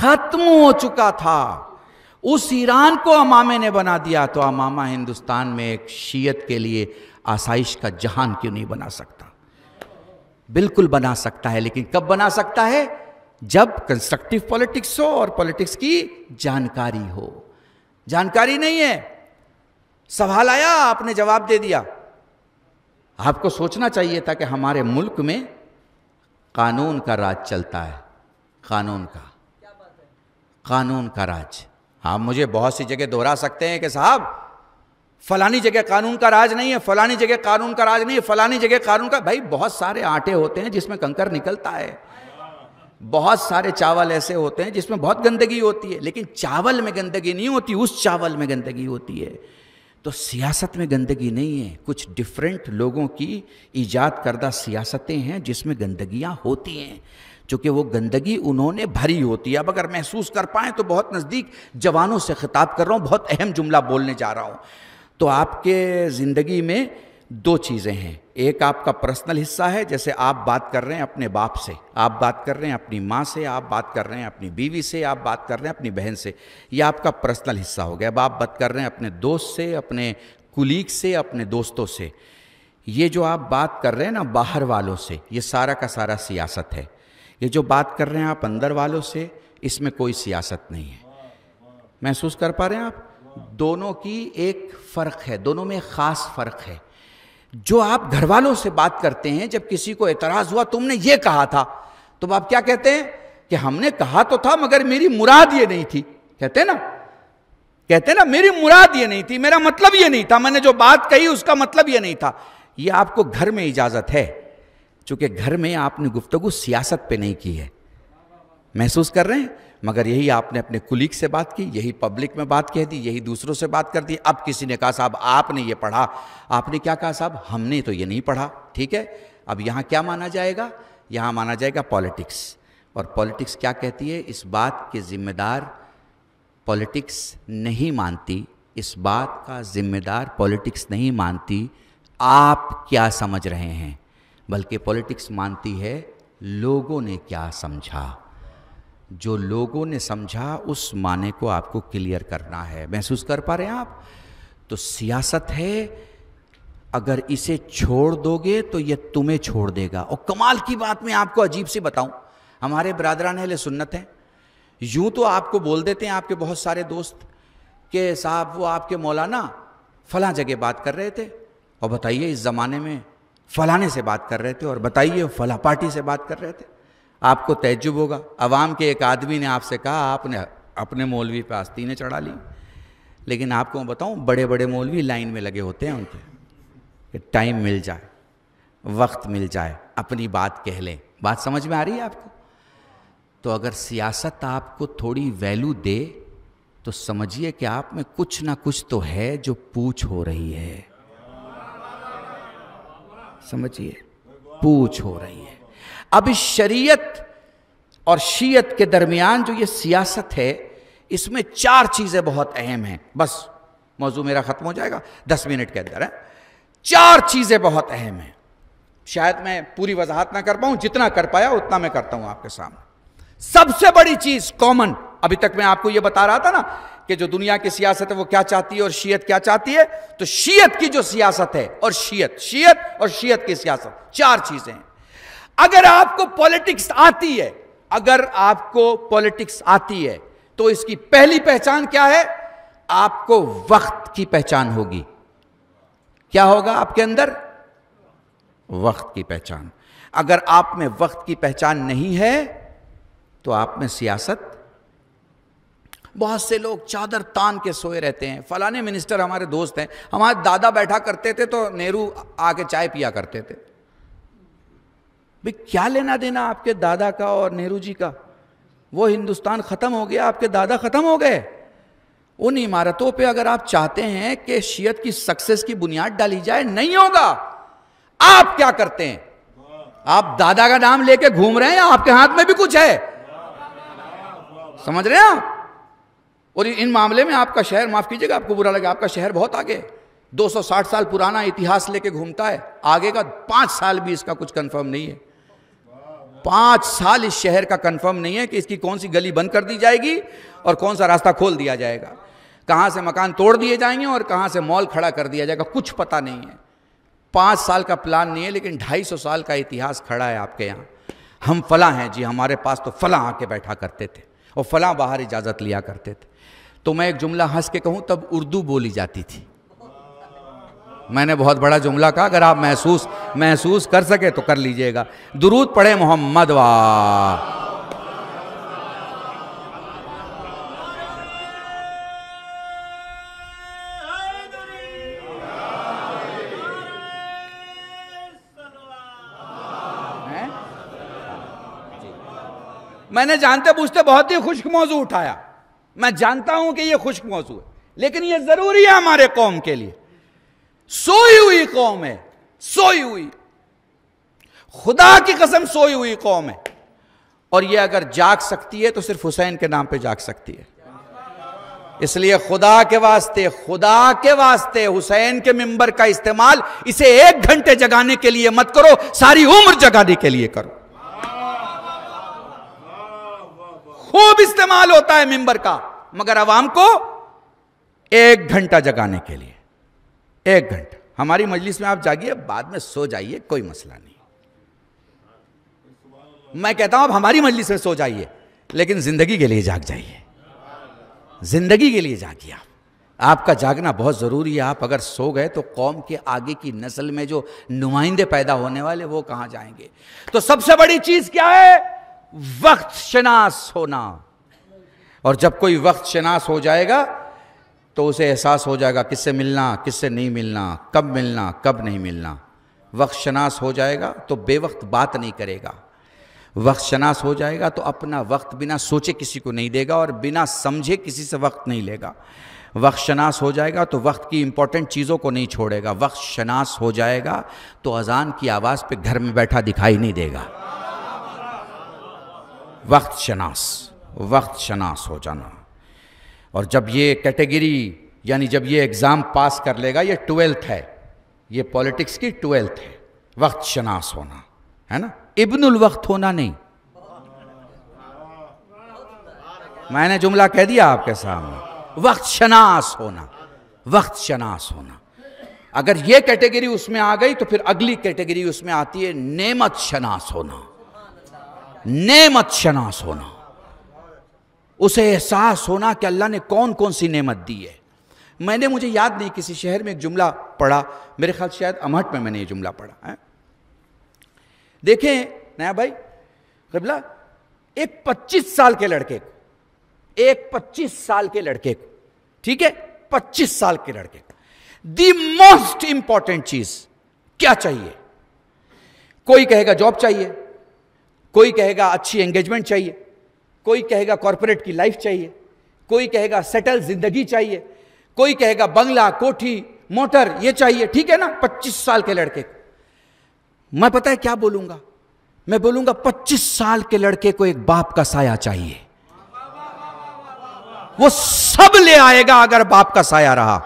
ख़त्म हो चुका था उस ईरान को अमामे ने बना दिया तो अमामा हिंदुस्तान में एक शीयत के लिए आसाइश का जहान क्यों नहीं बना सकता बिल्कुल बना सकता है लेकिन कब बना सकता है जब कंस्ट्रक्टिव पॉलिटिक्स हो और पॉलिटिक्स की जानकारी हो जानकारी नहीं है सवाल आया आपने जवाब दे दिया आपको सोचना चाहिए था कि हमारे मुल्क में कानून का राज चलता है कानून का कानून का राज आप मुझे बहुत सी जगह दोहरा सकते हैं कि साहब फलानी जगह कानून का राज नहीं है फलानी जगह कानून का राज नहीं है फलानी जगह कानून का भाई बहुत सारे आटे होते हैं जिसमें कंकर निकलता है बहुत सारे चावल ऐसे होते हैं जिसमें बहुत गंदगी होती है लेकिन चावल में गंदगी नहीं होती उस चावल में गंदगी होती है तो सियासत में गंदगी नहीं है कुछ डिफरेंट लोगों की ईजाद करदा सियासतें हैं जिसमें गंदगियाँ होती हैं चूंकि वो गंदगी उन्होंने भरी होती है अब अगर महसूस कर पाए तो बहुत नज़दीक जवानों से खिताब कर रहा हूँ बहुत अहम जुमला बोलने जा रहा हूँ तो आपके ज़िंदगी में दो चीज़ें हैं एक आपका पर्सनल हिस्सा है जैसे आप बात कर रहे हैं अपने बाप से आप बात कर रहे हैं अपनी माँ से आप बात कर रहे हैं अपनी बीवी से आप बात कर रहे हैं अपनी बहन से यह आपका पर्सनल हिस्सा हो गया अब आप बात कर रहे हैं अपने दोस्त से अपने कुलीग से अपने दोस्तों से ये जो आप बात कर रहे हैं ना बाहर वालों से ये सारा का सारा सियासत है ये जो बात कर रहे हैं आप अंदर वालों से इसमें कोई सियासत नहीं है महसूस कर पा रहे हैं आप दोनों की एक फ़र्क है दोनों में ख़ास फ़र्क है जो आप घर वालों से बात करते हैं जब किसी को एतराज़ हुआ तुमने ये कहा था तो आप क्या कहते हैं कि हमने कहा तो था मगर मेरी मुराद ये नहीं थी कहते ना कहते ना मेरी मुराद ये नहीं थी मेरा मतलब ये नहीं था मैंने जो बात कही उसका मतलब ये नहीं था ये आपको घर में इजाज़त है चूँकि घर में आपने गुफ्तगु सियासत पे नहीं की है महसूस कर रहे हैं मगर यही आपने अपने कुलीग से बात की यही पब्लिक में बात कह दी यही दूसरों से बात कर दी अब किसी ने कहा साहब आपने ये पढ़ा आपने क्या कहा साहब हमने तो ये नहीं पढ़ा ठीक है अब यहाँ क्या माना जाएगा यहाँ माना जाएगा पॉलिटिक्स और पॉलिटिक्स क्या कहती है इस बात के ज़िम्मेदार पॉलिटिक्स नहीं मानती इस बात का ज़िम्मेदार पॉलिटिक्स नहीं मानती आप क्या समझ रहे हैं बल्कि पॉलिटिक्स मानती है लोगों ने क्या समझा जो लोगों ने समझा उस माने को आपको क्लियर करना है महसूस कर पा रहे हैं आप तो सियासत है अगर इसे छोड़ दोगे तो ये तुम्हें छोड़ देगा और कमाल की बात मैं आपको अजीब सी बताऊं हमारे बरदरान अहल सुन्नत हैं यूं तो आपको बोल देते हैं आपके बहुत सारे दोस्त के साहब वो आपके मौलाना फला जगह बात कर रहे थे और बताइए इस ज़माने में फलाने से बात कर रहे थे और बताइए फला पार्टी से बात कर रहे थे आपको तयजुब होगा अवाम के एक आदमी ने आपसे कहा आपने अपने मौलवी पे आस्तीने चढ़ा ली लेकिन आपको बताऊं बड़े बड़े मौलवी लाइन में लगे होते हैं उनके कि टाइम मिल जाए वक्त मिल जाए अपनी बात कह लें बात समझ में आ रही है आपको तो अगर सियासत आपको थोड़ी वैल्यू दे तो समझिए कि आप में कुछ ना कुछ तो है जो पूछ हो रही है समझिए पूछ हो रही है अब इस शरीयत और शीयत के दरमियान जो ये सियासत है इसमें चार चीज़ें बहुत अहम हैं बस मौजू मेरा ख़त्म हो जाएगा दस मिनट के अंदर है चार चीज़ें बहुत अहम हैं शायद मैं पूरी वजाहत ना कर पाऊं जितना कर पाया उतना मैं करता हूं आपके सामने सबसे बड़ी चीज़ कॉमन अभी तक मैं आपको यह बता रहा था ना कि जो दुनिया की सियासत है वो क्या चाहती है और शीयत क्या चाहती है तो शीयत की जो सियासत है और शीयत शीयत और शीयत की सियासत चार चीजें हैं अगर आपको पॉलिटिक्स आती है अगर आपको पॉलिटिक्स आती है तो इसकी पहली पहचान क्या है आपको वक्त की पहचान होगी क्या होगा आपके अंदर वक्त की पहचान अगर आप में वक्त की पहचान नहीं है तो आप में सियासत बहुत से लोग चादर तान के सोए रहते हैं फलाने मिनिस्टर हमारे दोस्त हैं हमारे दादा बैठा करते थे तो नेहरू आके चाय पिया करते थे भाई क्या लेना देना आपके दादा का और नेहरू जी का वो हिंदुस्तान ख़त्म हो गया आपके दादा ख़त्म हो गए उन इमारतों पे अगर आप चाहते हैं कि शियत की सक्सेस की बुनियाद डाली जाए नहीं होगा आप क्या करते हैं आप दादा का नाम लेके घूम रहे हैं आपके हाथ में भी कुछ है समझ रहे हैं आप और इन मामले में आपका शहर माफ़ कीजिएगा आपको बुरा लगे आपका शहर बहुत आगे 260 साल पुराना इतिहास लेके घूमता है आगे का पांच साल भी इसका कुछ कंफर्म नहीं है पांच साल इस शहर का कंफर्म नहीं है कि इसकी कौन सी गली बंद कर दी जाएगी और कौन सा रास्ता खोल दिया जाएगा कहां से मकान तोड़ दिए जाएंगे और कहां से मॉल खड़ा कर दिया जाएगा कुछ पता नहीं है पांच साल का प्लान नहीं है लेकिन ढाई सौ साल का इतिहास खड़ा है आपके यहां हम फला हैं जी हमारे पास तो फला आके बैठा करते थे और फला बाहर इजाज़त लिया करते थे तो मैं एक जुमला हंस के कहूं तब उर्दू बोली जाती थी मैंने बहुत बड़ा जुमला कहा अगर आप महसूस महसूस कर सके तो कर लीजिएगा दुरूद पढ़े मोहम्मद वाह मैंने जानते बूझते बहुत ही खुश्क मौजू उठाया मैं जानता हूं कि यह खुश्क मौजू है लेकिन यह जरूरी है हमारे कौम के लिए सोई हुई कौम है सोई हुई खुदा की कसम सोई हुई कौम है और यह अगर जाग सकती है तो सिर्फ हुसैन के नाम पे जाग सकती है इसलिए खुदा के वास्ते खुदा के वास्ते हुसैन के मेंबर का इस्तेमाल इसे एक घंटे जगाने के लिए मत करो सारी उम्र जगाने के लिए करो खूब इस्तेमाल होता है मेंबर का मगर आवाम को एक घंटा जगाने के लिए एक घंटा हमारी मजलिस में आप जागिए बाद में सो जाइए कोई मसला नहीं मैं कहता हूं आप हमारी मजलिस में सो जाइए लेकिन जिंदगी के लिए जाग जाइए जिंदगी के लिए जागिए आप आपका जागना बहुत ज़रूरी है आप अगर सो गए तो कौम के आगे की नस्ल में जो नुमाइंदे पैदा होने वाले वो कहां जाएंगे तो सबसे बड़ी चीज़ क्या है वक्त शनास होना और जब कोई वक्त शनास हो जाएगा तो उसे एहसास हो जाएगा किससे मिलना किससे नहीं मिलना कब मिलना कब नहीं मिलना वक्त शनास हो जाएगा तो बेवक्त बात नहीं करेगा वक्त शनास हो जाएगा तो अपना वक्त बिना सोचे किसी को नहीं देगा और बिना समझे किसी से वक्त नहीं लेगा वक्त शनास हो जाएगा तो वक्त की इंपॉर्टेंट चीज़ों को नहीं छोड़ेगा वक्त शनास हो जाएगा तो अजान की आवाज़ पे घर में बैठा दिखाई नहीं देगा वक्त शनास वक्त शनास हो जाना और जब ये कैटेगरी यानी जब ये एग्ज़ाम पास कर लेगा ये ट्वेल्थ है ये पॉलिटिक्स की ट्वेल्थ है वक्त शनास होना है ना इब्नुल वक्त होना नहीं मैंने जुमला कह दिया आपके सामने वक्त शनास होना वक्त शनास होना अगर ये कैटेगरी उसमें आ गई तो फिर अगली कैटेगरी उसमें आती है नेमत शनास होना नेमत शनास होना उसे एहसास होना कि अल्लाह ने कौन कौन सी नेमत दी है मैंने मुझे याद नहीं किसी शहर में एक जुमला पढ़ा मेरे ख्याल शायद अमहट में मैंने ये जुमला पढ़ा है देखें नया भाई कबला एक 25 साल के लड़के को एक 25 साल के लड़के को ठीक है 25 साल के लड़के को दी मोस्ट इंपॉर्टेंट चीज क्या चाहिए कोई कहेगा जॉब चाहिए कोई कहेगा अच्छी एंगेजमेंट चाहिए कोई कहेगा कॉरपोरेट की लाइफ चाहिए कोई कहेगा सेटल जिंदगी चाहिए कोई कहेगा बंगला कोठी मोटर ये चाहिए ठीक है ना 25 साल के लड़के को मैं पता है क्या बोलूंगा मैं बोलूंगा 25 साल के लड़के को एक बाप का साया चाहिए वो सब ले आएगा अगर बाप का साया रहा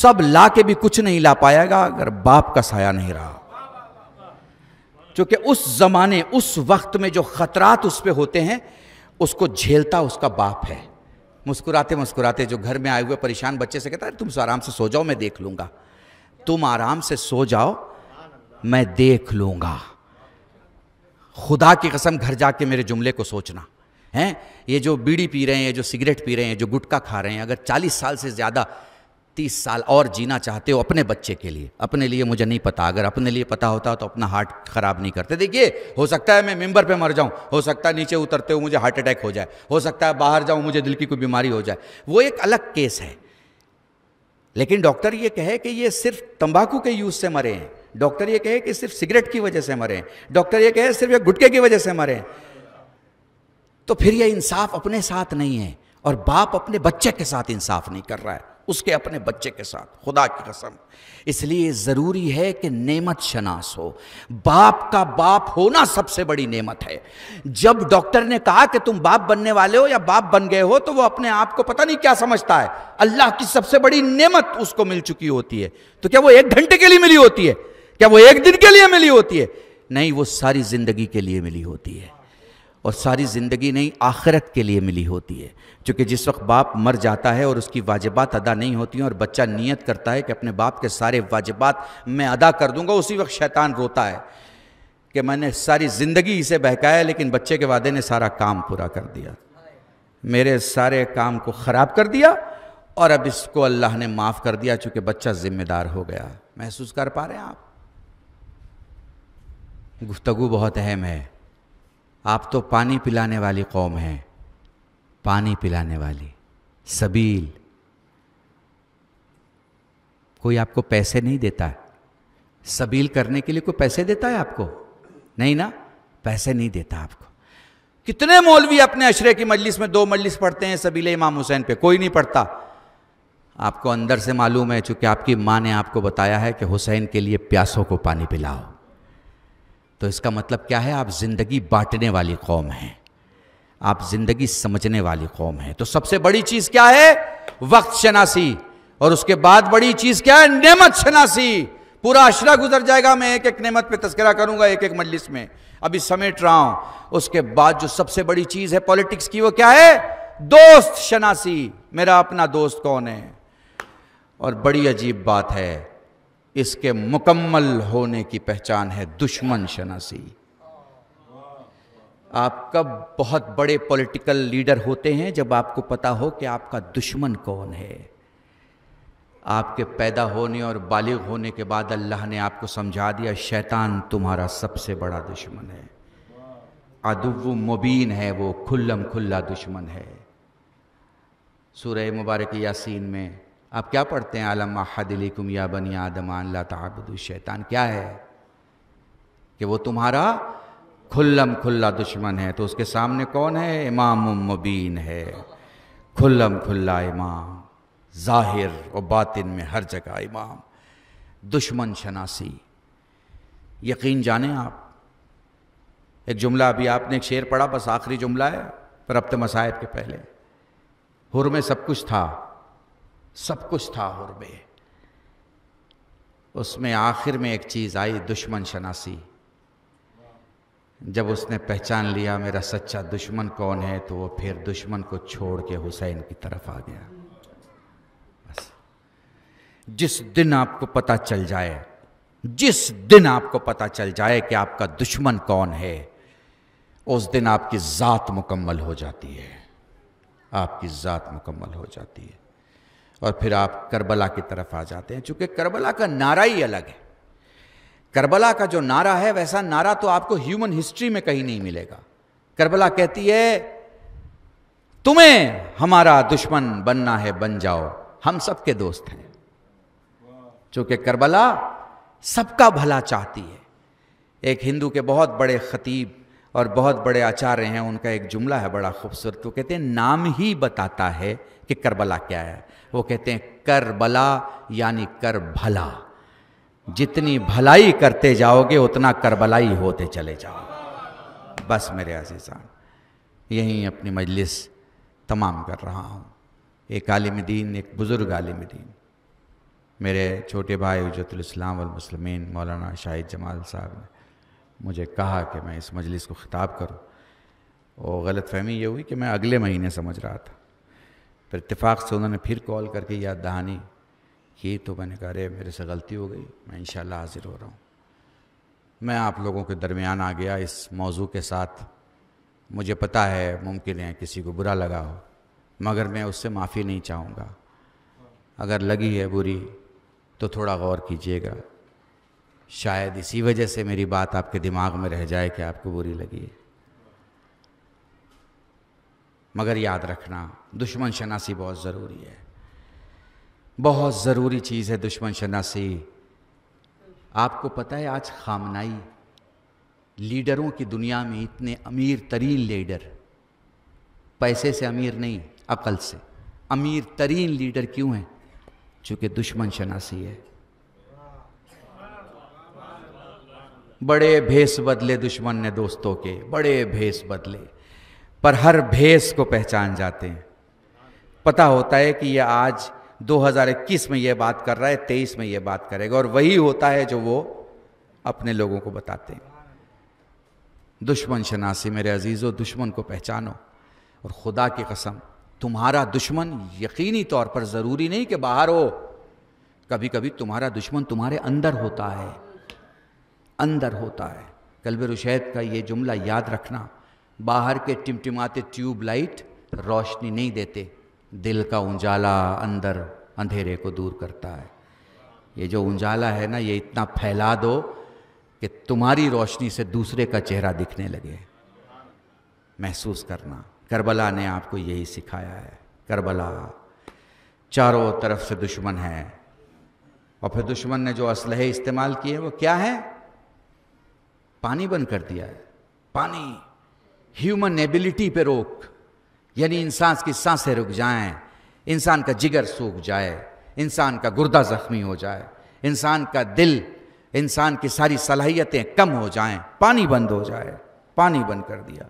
सब ला के भी कुछ नहीं ला पाएगा अगर बाप का साया नहीं रहा चूंकि उस ज़माने उस वक्त में जो ख़तरात उस पर होते हैं उसको झेलता उसका बाप है मुस्कुराते मुस्कुराते जो घर में आए हुए परेशान बच्चे से कहता है तुम आराम से सो जाओ मैं देख लूंगा तुम आराम से सो जाओ मैं देख लूंगा खुदा की कसम घर जाके मेरे जुमले को सोचना हैं ये जो बीड़ी पी रहे हैं जो सिगरेट पी रहे हैं जो गुटखा खा रहे हैं अगर 40 साल से ज़्यादा तीस साल और जीना चाहते हो अपने बच्चे के लिए अपने लिए मुझे नहीं पता अगर अपने लिए पता होता तो अपना हार्ट खराब नहीं करते देखिए हो सकता है मैं मेंबर पे मर जाऊं हो सकता है नीचे उतरते हो मुझे हार्ट अटैक हो जाए हो सकता है बाहर जाऊं मुझे दिल की कोई बीमारी हो जाए वो एक अलग केस है लेकिन डॉक्टर ये कहे कि ये सिर्फ तंबाकू के यूज से मरे हैं डॉक्टर ये कहे कि सिर्फ सिगरेट की वजह से मरे हैं डॉक्टर ये कहे सिर्फ गुटके की वजह से मरे हैं तो फिर ये इंसाफ अपने साथ नहीं है और बाप अपने बच्चे के साथ इंसाफ नहीं कर रहा है उसके अपने बच्चे के साथ खुदा की कसम इसलिए ज़रूरी है कि नेमत शनास हो बाप का बाप होना सबसे बड़ी नेमत है जब डॉक्टर ने कहा कि तुम बाप बनने वाले हो या बाप बन गए हो तो वो अपने आप को पता नहीं क्या समझता है अल्लाह की सबसे बड़ी नेमत उसको मिल चुकी होती है तो क्या वो एक घंटे के लिए मिली होती है क्या वो एक दिन के लिए मिली होती है नहीं वो सारी ज़िंदगी के लिए मिली होती है और सारी ज़िंदगी नहीं आखिरत के लिए मिली होती है क्योंकि जिस वक्त बाप मर जाता है और उसकी वाजिबात अदा नहीं होती हैं और बच्चा नियत करता है कि अपने बाप के सारे वाजिबात मैं अदा कर दूंगा उसी वक्त शैतान रोता है कि मैंने सारी ज़िंदगी इसे बहकाया लेकिन बच्चे के वादे ने सारा काम पूरा कर दिया मेरे सारे काम को ख़राब कर दिया और अब इसको अल्लाह ने माफ़ कर दिया चूँकि बच्चा ज़िम्मेदार हो गया महसूस कर पा रहे हैं आप गुफ्तगु बहुत अहम है आप तो पानी पिलाने वाली कौम हैं पानी पिलाने वाली सबील कोई आपको पैसे नहीं देता है सबील करने के लिए कोई पैसे देता है आपको नहीं ना पैसे नहीं देता आपको कितने मौलवी अपने अशरे की मजलिस में दो मजलिस पढ़ते हैं सबीले इमाम हुसैन पे कोई नहीं पढ़ता आपको अंदर से मालूम है चूंकि आपकी माँ ने आपको बताया है कि हुसैन के लिए प्यासों को पानी पिलाओ तो इसका मतलब क्या है आप ज़िंदगी बांटने वाली कौम हैं आप ज़िंदगी समझने वाली कौम हैं तो सबसे बड़ी चीज़ क्या है वक्त शनासी और उसके बाद बड़ी चीज़ क्या है नेमत शनासी पूरा अशरा गुजर जाएगा मैं एक एक नेमत पे तस्करा करूंगा एक एक मजलिस में अभी समेट रहा हूं उसके बाद जो सबसे बड़ी चीज़ है पॉलिटिक्स की वो क्या है दोस्त शनासी मेरा अपना दोस्त कौन है और बड़ी अजीब बात है इसके मुकम्मल होने की पहचान है दुश्मन शनासी आप कब बहुत बड़े पॉलिटिकल लीडर होते हैं जब आपको पता हो कि आपका दुश्मन कौन है आपके पैदा होने और बालिग होने के बाद अल्लाह ने आपको समझा दिया शैतान तुम्हारा सबसे बड़ा दुश्मन है अदब मुबीन है वो खुल्लम खुल्ला दुश्मन है सूर्य मुबारक यासीन में आप क्या पढ़ते हैं आलम अहदलिकुम या बनी आदमान लताबुद शैतान क्या है कि वो तुम्हारा खुल्लम खुल्ला दुश्मन है तो उसके सामने कौन है इमाम मुबीन है खुल्लम खुल्ला इमाम ज़ाहिर और बातिन में हर जगह इमाम दुश्मन शनासी यकीन जाने आप एक जुमला अभी आपने एक शेर पढ़ा बस आखिरी जुमला है पर अब तो मसायब के पहले हुर में सब कुछ था सब कुछ था और में उसमें आखिर में एक चीज़ आई दुश्मन शनासी जब उसने पहचान लिया मेरा सच्चा दुश्मन कौन है तो वो फिर दुश्मन को छोड़ के हुसैन की तरफ आ गया बस जिस दिन आपको पता चल जाए जिस दिन आपको पता चल जाए कि आपका दुश्मन कौन है उस दिन आपकी ज़ात मुकम्मल हो जाती है आपकी ज़ात मुकम्मल हो जाती है और फिर आप करबला की तरफ आ जाते हैं चूंकि करबला का नारा ही अलग है करबला का जो नारा है वैसा नारा तो आपको ह्यूमन हिस्ट्री में कहीं नहीं मिलेगा करबला कहती है तुम्हें हमारा दुश्मन बनना है बन जाओ हम सबके दोस्त हैं चूंकि करबला सबका भला चाहती है एक हिंदू के बहुत बड़े खतीब और बहुत बड़े आचार्य हैं उनका एक जुमला है बड़ा खूबसूरत वो कहते हैं नाम ही बताता है कि करबला क्या है वो कहते हैं करबला यानी कर भला जितनी भलाई करते जाओगे उतना करबलाई होते चले जाओ बस मेरे आजीज़ान यहीं अपनी मजलिस तमाम कर रहा हूँ एक आलिम दीन एक बुज़ुर्ग आलिम दीन मेरे छोटे भाई उजतलाम मुसलमिन मौलाना शाहिद जमाल साहब ने मुझे कहा कि मैं इस मजलिस को ख़िताब करूँ और गलत फहमी ये हुई कि मैं अगले महीने समझ रहा था फिर इतफ़ाक़ से उन्होंने फिर कॉल करके याद दहानी की तो मैंने कहा अरे मेरे से गलती हो गई मैं इन हाज़िर हो रहा हूँ मैं आप लोगों के दरमियान आ गया इस मौजू के साथ मुझे पता है मुमकिन है किसी को बुरा लगा हो मगर मैं उससे माफ़ी नहीं चाहूँगा अगर लगी है बुरी तो थोड़ा गौर कीजिएगा शायद इसी वजह से मेरी बात आपके दिमाग में रह जाए कि आपको बुरी लगी है मगर याद रखना दुश्मन शनासी बहुत ज़रूरी है बहुत ज़रूरी चीज़ है दुश्मन शनासी आपको पता है आज खामनाई लीडरों की दुनिया में इतने अमीर तरीन लीडर पैसे से अमीर नहीं अकल से अमीर तरीन लीडर क्यों हैं चूँकि दुश्मन शनासी है बड़े भेस बदले दुश्मन ने दोस्तों के बड़े भेस बदले पर हर भेस को पहचान जाते हैं पता होता है कि यह आज 2021 में यह बात कर रहा है 23 में यह बात करेगा और वही होता है जो वो अपने लोगों को बताते हैं दुश्मन शनासी मेरे अजीज़ों दुश्मन को पहचानो और खुदा की कसम तुम्हारा दुश्मन यकीनी तौर पर ज़रूरी नहीं कि बाहर हो कभी कभी तुम्हारा दुश्मन तुम्हारे अंदर होता है अंदर होता है कलबे रुशैद का ये जुमला याद रखना बाहर के टिमटिमाते ट्यूब लाइट रोशनी नहीं देते दिल का उजाला अंदर अंधेरे को दूर करता है ये जो उजाला है ना ये इतना फैला दो कि तुम्हारी रोशनी से दूसरे का चेहरा दिखने लगे महसूस करना करबला ने आपको यही सिखाया है करबला चारों तरफ से दुश्मन है और फिर दुश्मन ने जो असलहे इस्तेमाल किए वो क्या है पानी बंद कर दिया है पानी ह्यूमन एबिलिटी पे रोक यानी इंसान की सांसें रुक जाएं, इंसान का जिगर सूख जाए इंसान का गुर्दा जख्मी हो जाए इंसान का दिल इंसान की सारी सलाहियतें कम हो जाएं, पानी बंद हो जाए पानी बंद कर दिया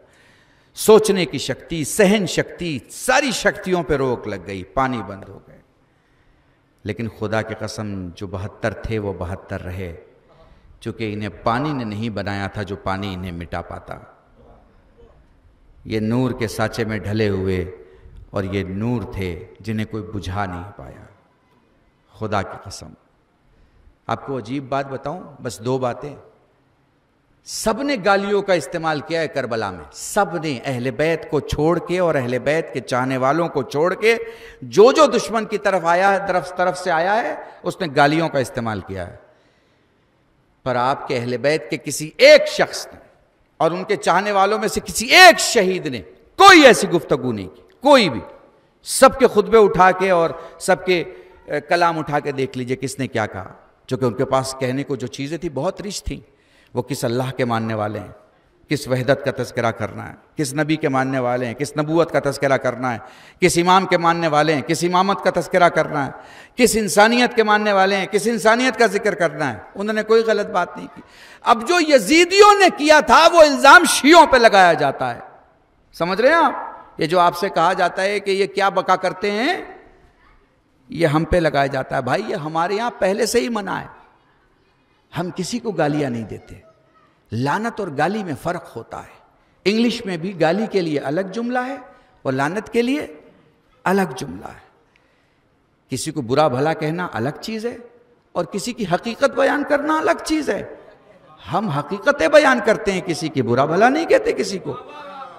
सोचने की शक्ति सहन शक्ति सारी शक्तियों पर रोक लग गई पानी बंद हो गए लेकिन खुदा की कसम जो बहत्तर थे वो बहत्तर रहे चूंकि इन्हें पानी ने नहीं बनाया था जो पानी इन्हें मिटा पाता ये नूर के सांचे में ढले हुए और ये नूर थे जिन्हें कोई बुझा नहीं पाया खुदा की कसम आपको अजीब बात बताऊं बस दो बातें सब ने गालियों का इस्तेमाल किया है करबला में सब ने अहल बैत को छोड़ के और अहले बैत के चाहने वालों को छोड़ के जो जो दुश्मन की तरफ आया है तरफ तरफ से आया है उसने गालियों का इस्तेमाल किया है पर आपके अहल बैत के किसी एक शख्स ने और उनके चाहने वालों में से किसी एक शहीद ने कोई ऐसी गुफ्तगु नहीं की कोई भी सबके खुतबे उठा के और सबके कलाम उठा के देख लीजिए किसने क्या कहा चूंकि उनके पास कहने को जो चीज़ें थी बहुत रिच थी वो किस अल्लाह के मानने वाले हैं किस वहदत का तस्करा करना है किस नबी के मानने वाले हैं किस नबूत का तस्करा करना है किस इमाम के मानने वाले हैं किस इमामत का तस्करा करना है किस इंसानियत के मानने वाले हैं किस इंसानियत का जिक्र करना है उन्होंने कोई गलत बात नहीं की अब जो यजीदियों ने किया था वो इल्ज़ाम शीयों पर लगाया जाता है समझ रहे हैं आप ये जो आपसे कहा जाता है कि ये क्या बका करते हैं ये हम पे लगाया जाता है भाई ये हमारे यहाँ पहले से ही मना है हम किसी को गालियाँ नहीं देते लानत और गाली में फ़र्क होता है इंग्लिश में भी गाली के लिए अलग जुमला है और लानत के लिए अलग जुमला है किसी को बुरा भला कहना अलग चीज़ है और किसी की हकीकत बयान करना अलग चीज़ है हम हकीकतें बयान करते हैं किसी की बुरा भला नहीं कहते किसी को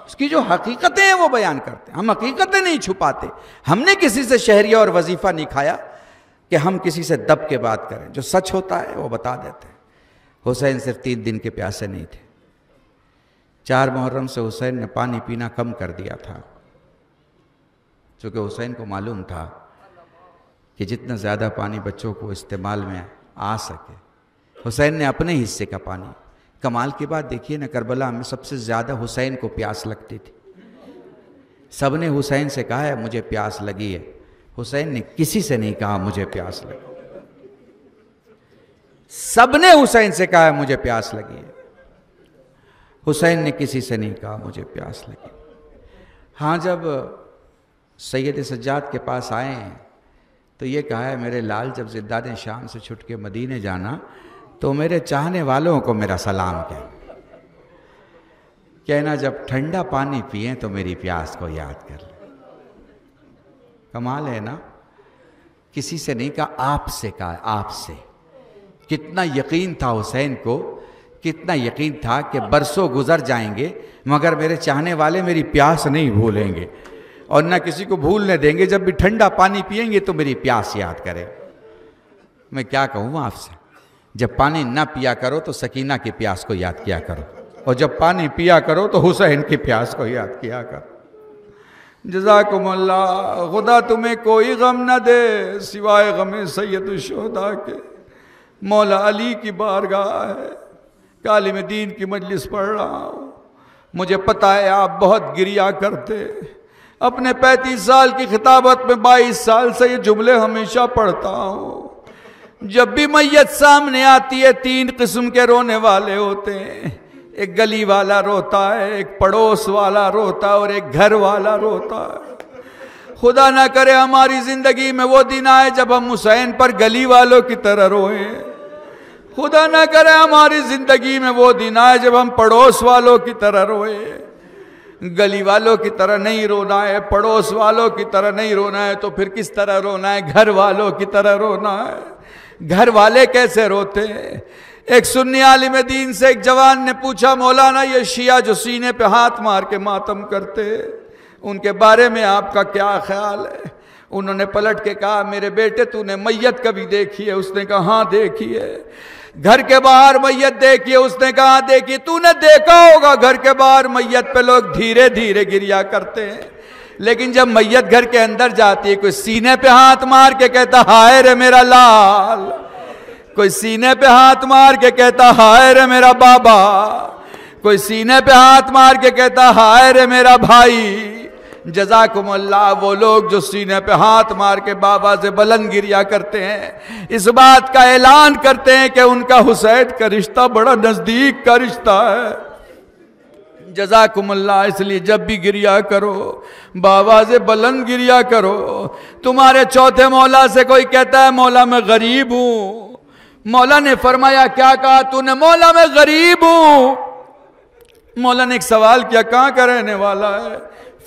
उसकी जो हकीकतें हैं वो बयान करते हैं हम हकीकतें नहीं छुपाते हमने किसी से शहरिया और वजीफ़ा नहीं खाया कि हम किसी से दब के बात करें जो सच होता है वो बता देते हैं हुसैन सिर्फ तीन दिन के प्यासे नहीं थे चार मुहर्रम से हुसैन ने पानी पीना कम कर दिया था चूँकि हुसैन को मालूम था कि जितना ज़्यादा पानी बच्चों को इस्तेमाल में आ सके हुसैन ने अपने हिस्से का पानी कमाल की बात देखिए ना करबला में सबसे ज़्यादा हुसैन को प्यास लगती थी सबने हुसैन से कहा है मुझे प्यास लगी है हुसैन ने किसी से नहीं कहा मुझे प्यास लगी सबने हुसैन से कहा मुझे प्यास लगी है हुसैन ने किसी से नहीं कहा मुझे प्यास लगी हाँ जब सैयद सज्जाद के पास आए तो ये कहा है मेरे लाल जब जिद्दा ने शाम से छुट के मदीने जाना तो मेरे चाहने वालों को मेरा सलाम कह कहना जब ठंडा पानी पिए तो मेरी प्यास को याद कर ले कमाल है ना किसी से नहीं कहा आपसे कहा आपसे कितना यकीन था हुसैन को कितना यकीन था कि बरसों गुजर जाएंगे मगर मेरे चाहने वाले मेरी प्यास नहीं भूलेंगे और ना किसी को भूलने देंगे जब भी ठंडा पानी पिएंगे तो मेरी प्यास याद करें मैं क्या कहूँ आपसे जब पानी ना पिया करो तो सकीना की प्यास को याद किया करो और जब पानी पिया करो तो हुसैन की प्यास को याद किया करो जजाकुमल्ला खुदा तुम्हें कोई गम न दे सिवाय गमे सैद के मौला अली की बारगाह है कालिम दीन की मजलिस पढ़ रहा हूँ मुझे पता है आप बहुत गिरिया करते अपने पैंतीस साल की खिताबत में बाईस साल से ये जुमले हमेशा पढ़ता हूँ जब भी मैयत सामने आती है तीन किस्म के रोने वाले होते हैं एक गली वाला रोता है एक पड़ोस वाला रोता है और एक घर वाला रोता है खुदा ना करे हमारी ज़िंदगी में वो दिन आए जब हम हुसैन पर गली वालों की तरह रोएं खुदा ना करे हमारी जिंदगी में वो दिन आए जब हम पड़ोस वालों की तरह रोए गली वालों की तरह नहीं रोना है पड़ोस वालों की तरह नहीं रोना है तो फिर किस तरह रोना है घर वालों की तरह रोना है घर वाले कैसे रोते हैं एक सुन्नी आलिम दीन से एक जवान ने पूछा मौलाना ये शिया जो सीने पे हाथ मार के मातम करते उनके बारे में आपका क्या ख्याल है उन्होंने पलट के कहा मेरे बेटे तूने मैयत कभी देखी है उसने कहा हाँ देखी है घर के बाहर मैयत देखिए उसने कहा देखी तूने देखा होगा घर के बाहर मैयत पे लोग धीरे धीरे गिरिया करते हैं लेकिन जब मैयत घर के अंदर जाती है कोई सीने पे हाथ मार के कहता हाय रे मेरा लाल कोई सीने पे हाथ मार के कहता हाय रे मेरा बाबा कोई सीने पे हाथ मार के कहता हाय रे मेरा भाई जजाकुमल्ला वो लोग जो सीने पे हाथ मार के बाबा से बलन गिरिया करते हैं इस बात का ऐलान करते हैं कि उनका हुसैन का रिश्ता बड़ा नज़दीक का रिश्ता है जजाकुमल्ला इसलिए जब भी गिरिया करो बाबा से बलन गिरिया करो तुम्हारे चौथे मौला से कोई कहता है मौला मैं गरीब हूँ मौला ने फरमाया क्या कहा तूने मौला मैं गरीब हूँ मौला ने एक सवाल किया कहाँ का रहने वाला है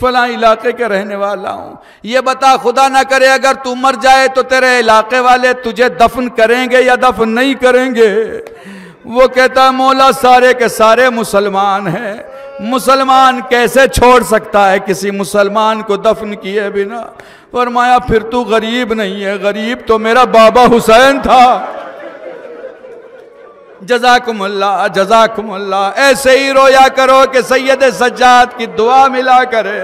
फला इलाके के रहने वाला हूँ ये बता खुदा ना करे अगर तू मर जाए तो तेरे इलाके वाले तुझे दफन करेंगे या दफन नहीं करेंगे वो कहता है मौला सारे के सारे मुसलमान हैं मुसलमान कैसे छोड़ सकता है किसी मुसलमान को दफन किए बिना फरमाया फिर तू गरीब नहीं है गरीब तो मेरा बाबा हुसैन था जजाकुमल्ला जजाकुमल्ला ऐसे ही रोया करो कि सैयद सज्जाद की दुआ मिला करे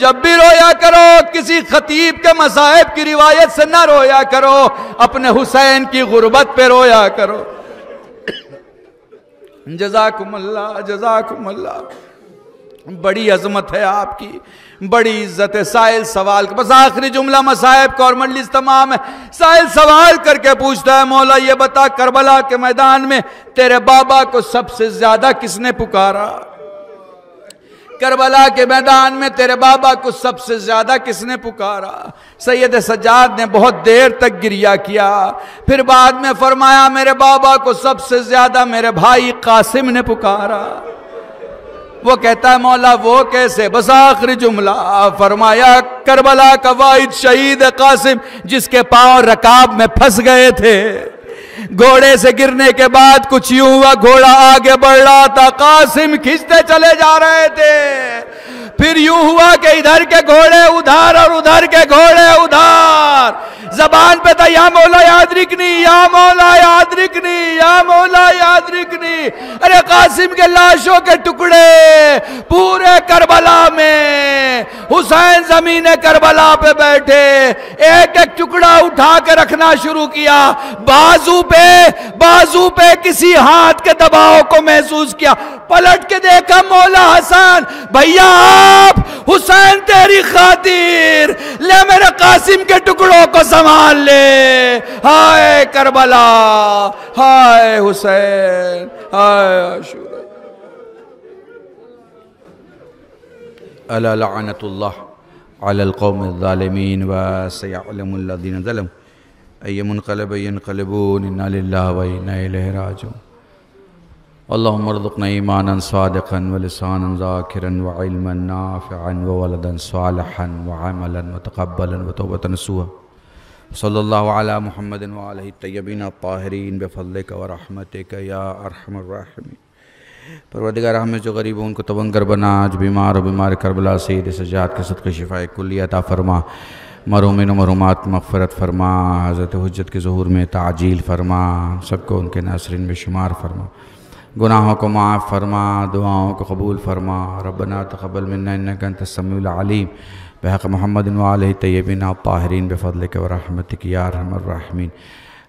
जब भी रोया करो किसी खतीब के मसाहब की रिवायत से ना रोया करो अपने हुसैन की गुर्बत पे रोया करो जजाकुमल्ला जजाकुमल्ला बड़ी अजमत है आपकी बड़ी इज्जत है साहिल सवाल बस आखिरी जुमला मसाहब का और तमाम है साइल सवाल करके पूछता है मौला ये बता करबला के मैदान में तेरे बाबा को सबसे ज्यादा किसने पुकारा करबला के मैदान में तेरे बाबा को सबसे ज्यादा किसने पुकारा सैयद सज्जाद ने बहुत देर तक गिरिया किया फिर बाद में फरमाया मेरे बाबा को सबसे ज्यादा मेरे भाई कासिम ने पुकारा वो कहता है मौला वो कैसे बस आखिरी जुमला फरमाया करबला का वाहिद शहीद कासिम जिसके पांव रकाब में फंस गए थे घोड़े से गिरने के बाद कुछ यूं हुआ घोड़ा आगे बढ़ रहा था कासिम खींचते चले जा रहे थे फिर यूं हुआ कि इधर के घोड़े उधार और उधर के घोड़े उधार जबान पे था या मौला याद रिकनी या मौला याद रिकनी या मौला याद रिकनी अरे कासिम के लाशों के टुकड़े पूरे हुसैन जमीन करबला पे बैठे एक एक टुकड़ा उठा के रखना शुरू किया बाजू पे बाजू पे किसी हाथ के दबाव को महसूस किया पलट के देखा मौला हसन भैया आप हुसैन तेरी खातिर ले मेरे कासिम के टुकड़ों को संभाल ले हाय करबला हाय हुसैन हाय अशू अलानतल्लाकौमज़ालमीन वसयादीन यमनकलब यनकलबूनला वराज अल्लामरदन ईमान सदक़ा वलसान ज़ाकिर वलमन नाफ़ान वलदन सालहन वमला वतकबला वतोबतन सुआ सल्ला महमद वाल तयबिन ताहरीन बफ़ल का वरहमत या अरहमरहमी परवदिगार हमें जो गरीब हैं उनको कर बना आज बीमार और बीमार करबला से सजात के सदक़ शिफा अता फरमा मरूमिन मरूमात मफ़रत फरमा हज़रत हजत के जहूर में ताजील फरमा सबको उनके नासरन में शुमार फरमा गुनाहों को माफ़ फरमा दुआओं को कबूल फरमा रबना तकबल मिन तसमीम बहक महमदिन तयबिन पाहरीन बफ़ल के वरहमत यार हमर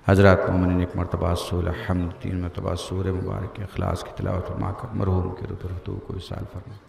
हज़रत मोमिन एक मरतबा सूल हम तीन मरतबा सूर मुबारक अखलास की तलावत फरमा मरहूम के रुतरतू को विशाल फरमा